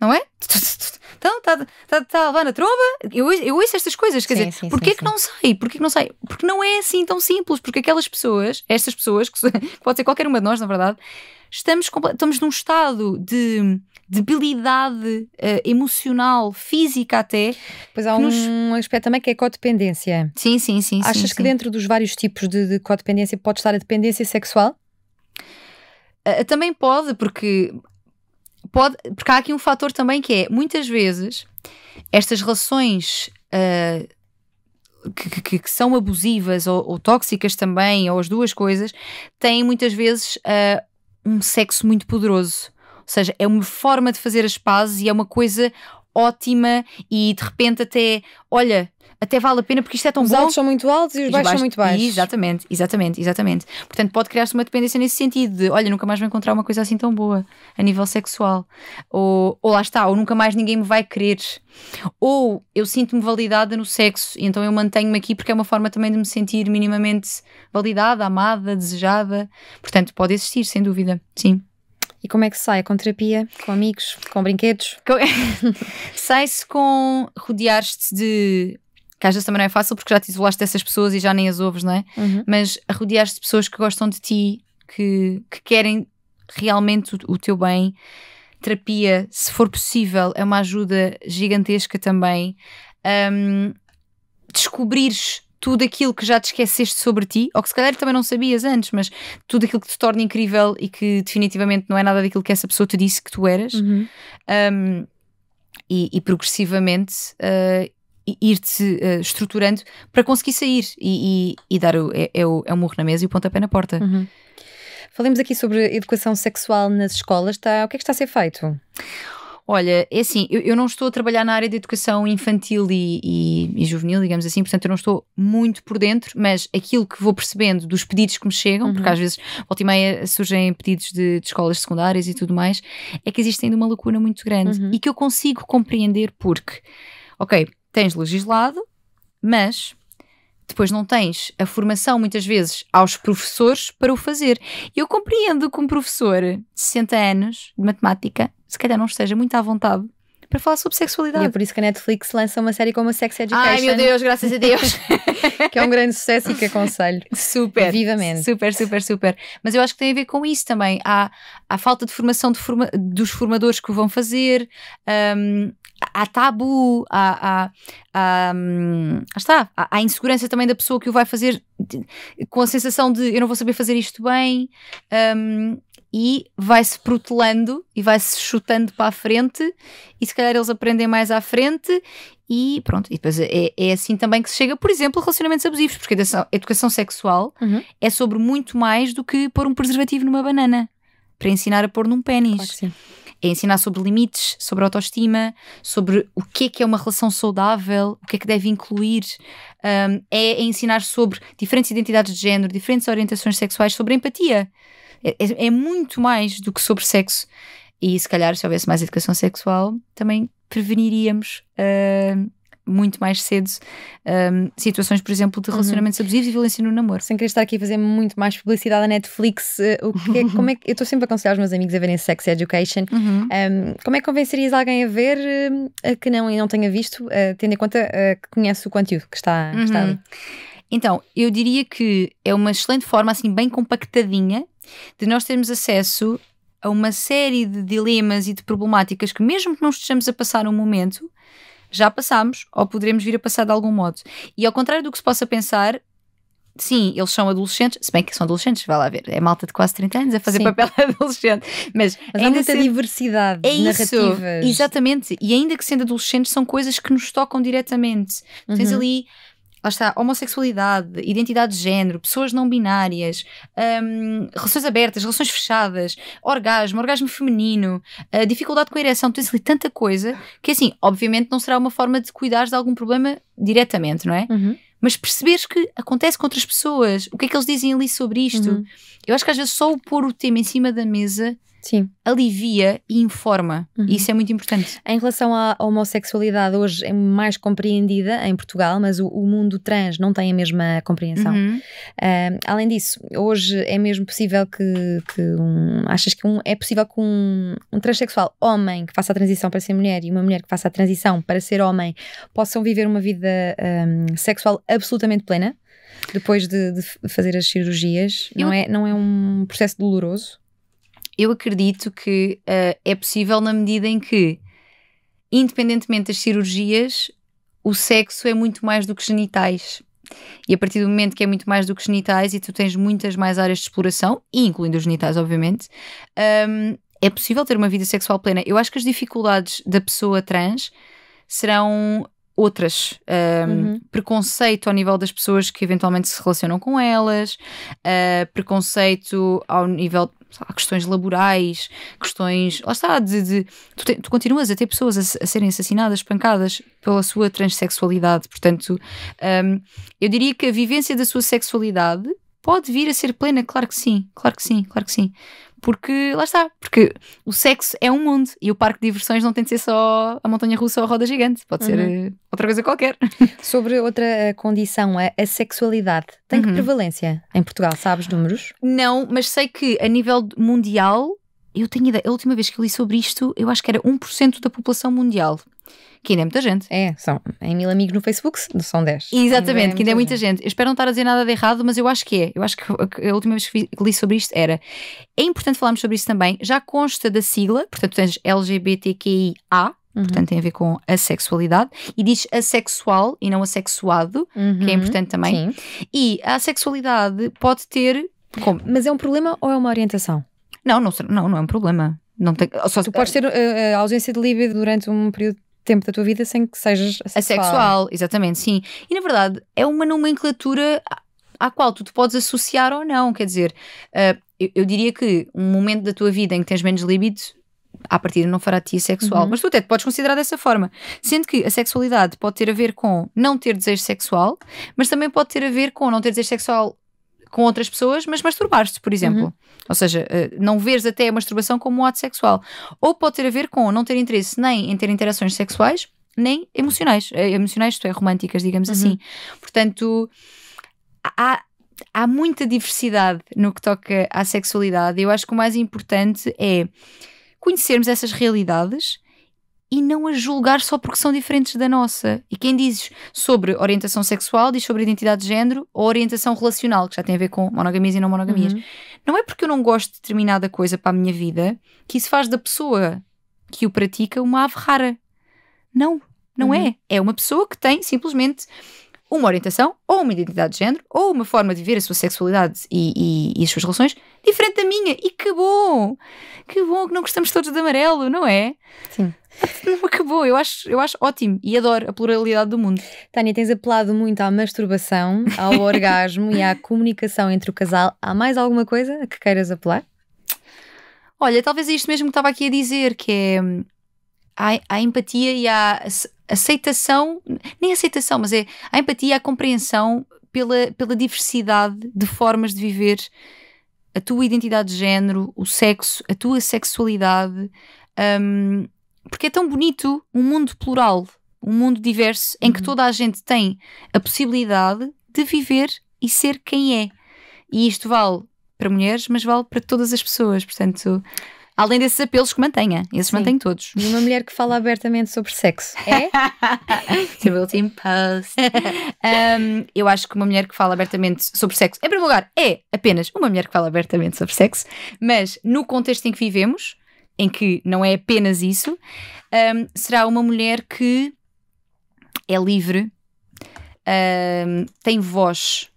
não é? Então, está tá, tá lá tá na tromba, eu, eu ouço estas coisas, quer sim, dizer, sim, porquê sim, que não sei? Porquê que não sei? Porque não é assim tão simples, porque aquelas pessoas, estas pessoas, que pode ser qualquer uma de nós, na verdade, estamos, estamos num estado de debilidade uh, emocional, física até. Pois há um aspecto também que é a codependência. Sim, sim, sim. Achas sim, que sim. dentro dos vários tipos de, de codependência pode estar a dependência sexual? Uh, também pode, porque pode, porque há aqui um fator também que é, muitas vezes, estas relações uh, que, que, que, são abusivas ou, ou, tóxicas também, ou as duas coisas, têm muitas vezes uh, um sexo muito poderoso. Ou seja, é uma forma de fazer as pazes e é uma coisa ótima e de repente até, olha, até vale a pena porque isto é tão os bom. Os altos são muito altos e os, os baixos, baixos são muito baixos. Exatamente, exatamente, exatamente. Portanto, pode criar-se uma dependência nesse sentido de, olha, nunca mais vou encontrar uma coisa assim tão boa a nível sexual. Ou, ou lá está, ou nunca mais ninguém me vai querer. Ou eu sinto-me validada no sexo e então eu mantenho-me aqui porque é uma forma também de me sentir minimamente validada, amada, desejada. Portanto, pode existir, sem dúvida. Sim. E como é que sai? Com terapia? Com amigos? Com brinquedos? Sai-se com rodear-te de que às vezes também não é fácil porque já te isolaste dessas pessoas e já nem as ouves, não é? Uhum. Mas rodeaste de pessoas que gostam de ti, que, que querem realmente o, o teu bem. Terapia, se for possível, é uma ajuda gigantesca também. Um, descobrires tudo aquilo que já te esqueceste sobre ti, ou que se calhar também não sabias antes, mas tudo aquilo que te torna incrível e que definitivamente não é nada daquilo que essa pessoa te disse que tu eras. Uhum. Um, e, e, progressivamente ah, ir-te uh, estruturando para conseguir sair e, e, e dar o, é, é, o, é o murro na mesa e o pontapé na porta. Uhum. Falemos aqui sobre educação sexual nas escolas. Está, o que é que está a ser feito? Olha, é assim, eu, eu, não estou a trabalhar na área de educação infantil e, e, e, juvenil, digamos assim, portanto eu não estou muito por dentro, mas aquilo que vou percebendo dos pedidos que me chegam, uhum. porque às vezes volta e meia surgem pedidos de, de, escolas secundárias e tudo mais, é que existe ainda uma lacuna muito grande uhum. e que eu consigo compreender porque, ok, tens legislado, mas depois não tens a formação, muitas vezes, aos professores para o fazer. eu compreendo que um professor de 60 anos de matemática, se calhar não esteja muito à vontade para falar sobre sexualidade. E é por isso que a Netflix lança uma série como a Sex Education. Ai meu Deus, graças a Deus! que é um grande sucesso e que aconselho. Super. Vivamente. Super, super, super. Mas eu acho que tem a ver com isso também. Há a falta de formação de forma, dos formadores que o vão fazer, um, há tabu, há, há, há, está, há, insegurança também da pessoa que o vai fazer com a sensação de eu não vou saber fazer isto bem um, e vai-se protelando e vai-se chutando para a frente e se calhar eles aprendem mais à frente e pronto, e depois é, é assim também que se chega, por exemplo, a relacionamentos abusivos, porque educação, educação sexual uhum. é sobre muito mais do que pôr um preservativo numa banana para ensinar a pôr num pênis. Claro é ensinar sobre limites, sobre autoestima, sobre o que é que é uma relação saudável, o que é que deve incluir, um, é, é, ensinar sobre diferentes identidades de género, diferentes orientações sexuais, sobre empatia. É, é, é, muito mais do que sobre sexo. E se calhar, se houvesse mais educação sexual, também preveniríamos uh, muito mais cedo um, situações, por exemplo, de uhum. relacionamentos uhum. abusivos e violência no namoro. Sem querer estar aqui a fazer muito mais publicidade à Netflix, eh, o que é, como é que, eu estou sempre a aconselhar os meus amigos a verem Sex Education. Uhum. Um, como é que convencerias alguém a ver uh, que não e não tenha visto, uh, tendo em conta eh, que conhece o conteúdo que está, uhum. que está uhum. ali? Então, eu diria que é uma excelente forma, assim, bem compactadinha, de nós termos acesso a uma série de dilemas e de problemáticas que, mesmo que não estejamos a passar um momento, já passamos ou poderemos vir a passar de algum modo. E ao contrário do que se possa pensar, sim, eles são adolescentes, se bem que são adolescentes, vai lá ver, é malta de quase 30 anos a fazer sim. papel adolescente, mas, mas há muita ser... diversidade é narrativas. Isso, exatamente, e ainda que sendo adolescentes são coisas que nos tocam diretamente. Uhum. Tens ali lá está, homossexualidade, identidade de género, pessoas não binárias, um, relações abertas, relações fechadas, orgasmo, orgasmo feminino, dificuldade com a ereção, tens ali tanta coisa que, assim, obviamente não será uma forma de cuidar de algum problema diretamente, não é? Uhum. Mas perceberes que acontece com outras pessoas, o que é que eles dizem ali sobre isto? Uhum. Eu acho que às vezes só o pôr o tema em cima da mesa Sim. alivia e informa. Uhum. isso é muito importante. Em relação à homossexualidade, hoje é mais compreendida em Portugal, mas o, o mundo trans não tem a mesma compreensão. Uhum. Uh, além disso, hoje é mesmo possível que, que um, achas que um, é possível que um, um transexual homem que faça a transição para ser mulher e uma mulher que faça a transição para ser homem possam viver uma vida um, sexual absolutamente plena? Depois de, de fazer as cirurgias, Eu... não, é, não é um processo doloroso? eu acredito que uh, é possível na medida em que, independentemente das cirurgias, o sexo é muito mais do que genitais. E a partir do momento que é muito mais do que genitais e tu tens muitas mais áreas de exploração, incluindo os genitais, obviamente, um, é possível ter uma vida sexual plena. Eu acho que as dificuldades da pessoa trans serão outras. Um, uhum. Preconceito ao nível das pessoas que eventualmente se relacionam com elas, uh, preconceito ao nível há questões laborais, questões. Lá está, de, de tu, te, tu, continuas a ter pessoas a, a, serem assassinadas, espancadas pela sua transexualidade. Portanto, um, eu diria que a vivência da sua sexualidade pode vir a ser plena, claro que sim, claro que sim, claro que sim. Porque, lá está, porque o sexo é um mundo e o parque de diversões não tem de ser só a montanha russa ou a roda gigante, pode uhum. ser eh, outra coisa qualquer. Sobre outra eh, condição, a, a sexualidade, tem uhum. que prevalência em Portugal, sabes números? Não, mas sei que a nível mundial, eu tenho ideia, a última vez que eu li sobre isto, eu acho que era 1% da população mundial. Que ainda é muita gente. É, são em mil amigos no Facebook, são 10. Exatamente, que ainda é muita gente. gente. espero não estar a dizer nada de errado, mas eu acho que é. Eu acho que a última vez que li sobre isto era. É importante falarmos sobre isso também. Já consta da sigla, portanto, tens LGBTQIA, Uhum. portanto tem a ver com a sexualidade, e diz assexual e não assexuado, uhum. que é uhum. importante também. Sim. E a sexualidade pode ter. Como? Mas é um problema ou é uma orientação? Não, não, não, não é um problema. Não tem, só, tu podes ter uh, ausência de libido durante um período tempo da tua vida sem que sejas assexual. Asexual, exatamente, sim. E na verdade é uma nomenclatura à qual tu te podes associar ou não. Quer dizer, uh, eu, eu, diria que um momento da tua vida em que tens menos libido, à partida não fará ti sexual. Uhum. Mas tu até te podes considerar dessa forma. Sendo que a sexualidade pode ter a ver com não ter desejo sexual, mas também pode ter a ver com não ter desejo sexual com outras pessoas, mas masturbar-se, por exemplo. Uhum. Ou seja, eh, não veres até a masturbação como um ato sexual. Ou pode ter a ver com não ter interesse nem em ter interações sexuais, nem emocionais. Eh, emocionais, isto é, românticas, digamos assim. uhum. assim. Portanto, há, há muita diversidade no que toca à sexualidade. Eu acho que o mais importante é conhecermos essas realidades e não a julgar só porque são diferentes da nossa. E quem diz sobre orientação sexual diz sobre identidade de género ou orientação relacional, que já tem a ver com monogamias e não monogamias. Uhum. Não é porque eu não gosto de determinada coisa para a minha vida que isso faz da pessoa que o pratica uma ave rara. Não, não uhum. é. É uma pessoa que tem simplesmente uma orientação, ou uma identidade de género, ou uma forma de viver a sua sexualidade e, e, e as suas relações diferente da minha. E que bom! Que bom que não gostamos todos de amarelo, não é? Sim. Acabou, eu acho, eu acho ótimo e adoro a pluralidade do mundo. Tânia, tens apelado muito à masturbação, ao orgasmo e à comunicação entre o casal. Há mais alguma coisa a que queiras apelar? Olha, talvez é isto mesmo que estava aqui a dizer, que é hum, há empatia e há aceitação, nem aceitação, mas é a empatia, a compreensão pela, pela diversidade de formas de viver a tua identidade de género, o sexo, a tua sexualidade, um, porque é tão bonito um mundo plural, um mundo diverso em que uhum. toda a gente tem a possibilidade de viver e ser quem é. E isto vale para mulheres, mas vale para todas as pessoas, portanto além desses apelos que mantenha. Esses Sim. mantém todos. E uma mulher que fala abertamente sobre sexo. É? Seu último Team Post. Um, eu acho que uma mulher que fala abertamente sobre sexo, em primeiro lugar, é apenas uma mulher que fala abertamente sobre sexo, mas no contexto em que vivemos, em que não é apenas isso, um, será uma mulher que é livre, um, tem voz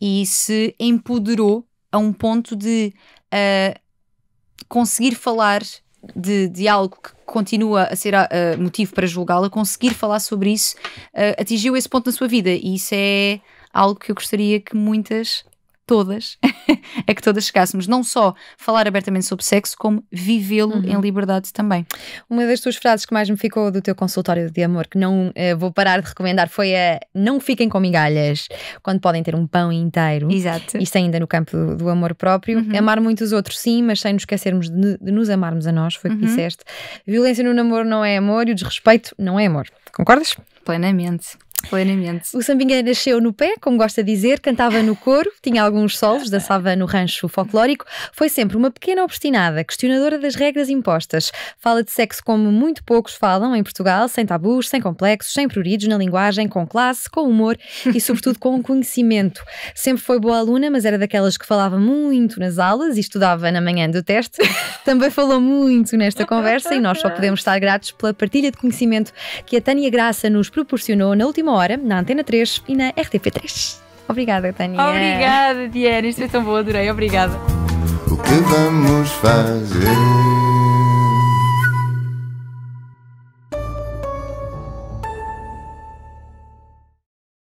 e se empoderou a um ponto de uh, conseguir falar de, de, algo que continua a ser uh, motivo para julgá-la, conseguir falar sobre isso, uh, atingiu esse ponto na sua vida. E isso é algo que eu gostaria que muitas todas é que todas chegássemos. Não só falar abertamente sobre sexo, como vivê-lo uhum. em liberdade também. Uma das tuas frases que mais me ficou do teu consultório de amor, que não eh, vou parar de recomendar, foi a não fiquem com migalhas quando podem ter um pão inteiro. Exato. Isto ainda no campo do, do amor próprio. Uhum. Amar muito os outros, sim, mas sem nos esquecermos de, de nos amarmos a nós, foi o que uhum. disseste. Violência no namoro não é amor e o desrespeito não é amor. Concordas? Plenamente. Plenamente. O Sambinha nasceu no pé, como gosta de dizer, cantava no coro, tinha alguns solos, dançava no rancho folclórico. Foi sempre uma pequena obstinada, questionadora das regras impostas. Fala de sexo como muito poucos falam em Portugal, sem tabus, sem complexos, sem pruridos na linguagem, com classe, com humor e, sobretudo, com conhecimento. Sempre foi boa aluna, mas era daquelas que falava muito nas aulas e estudava na manhã do teste. Também falou muito nesta conversa e nós só podemos estar gratos pela partilha de conhecimento que a Tânia Graça nos proporcionou na última uma hora, na Antena 3 e na RTP3. Obrigada, Tânia. Obrigada, Diana. Isto foi tão bom, adorei. Obrigada. O que vamos fazer?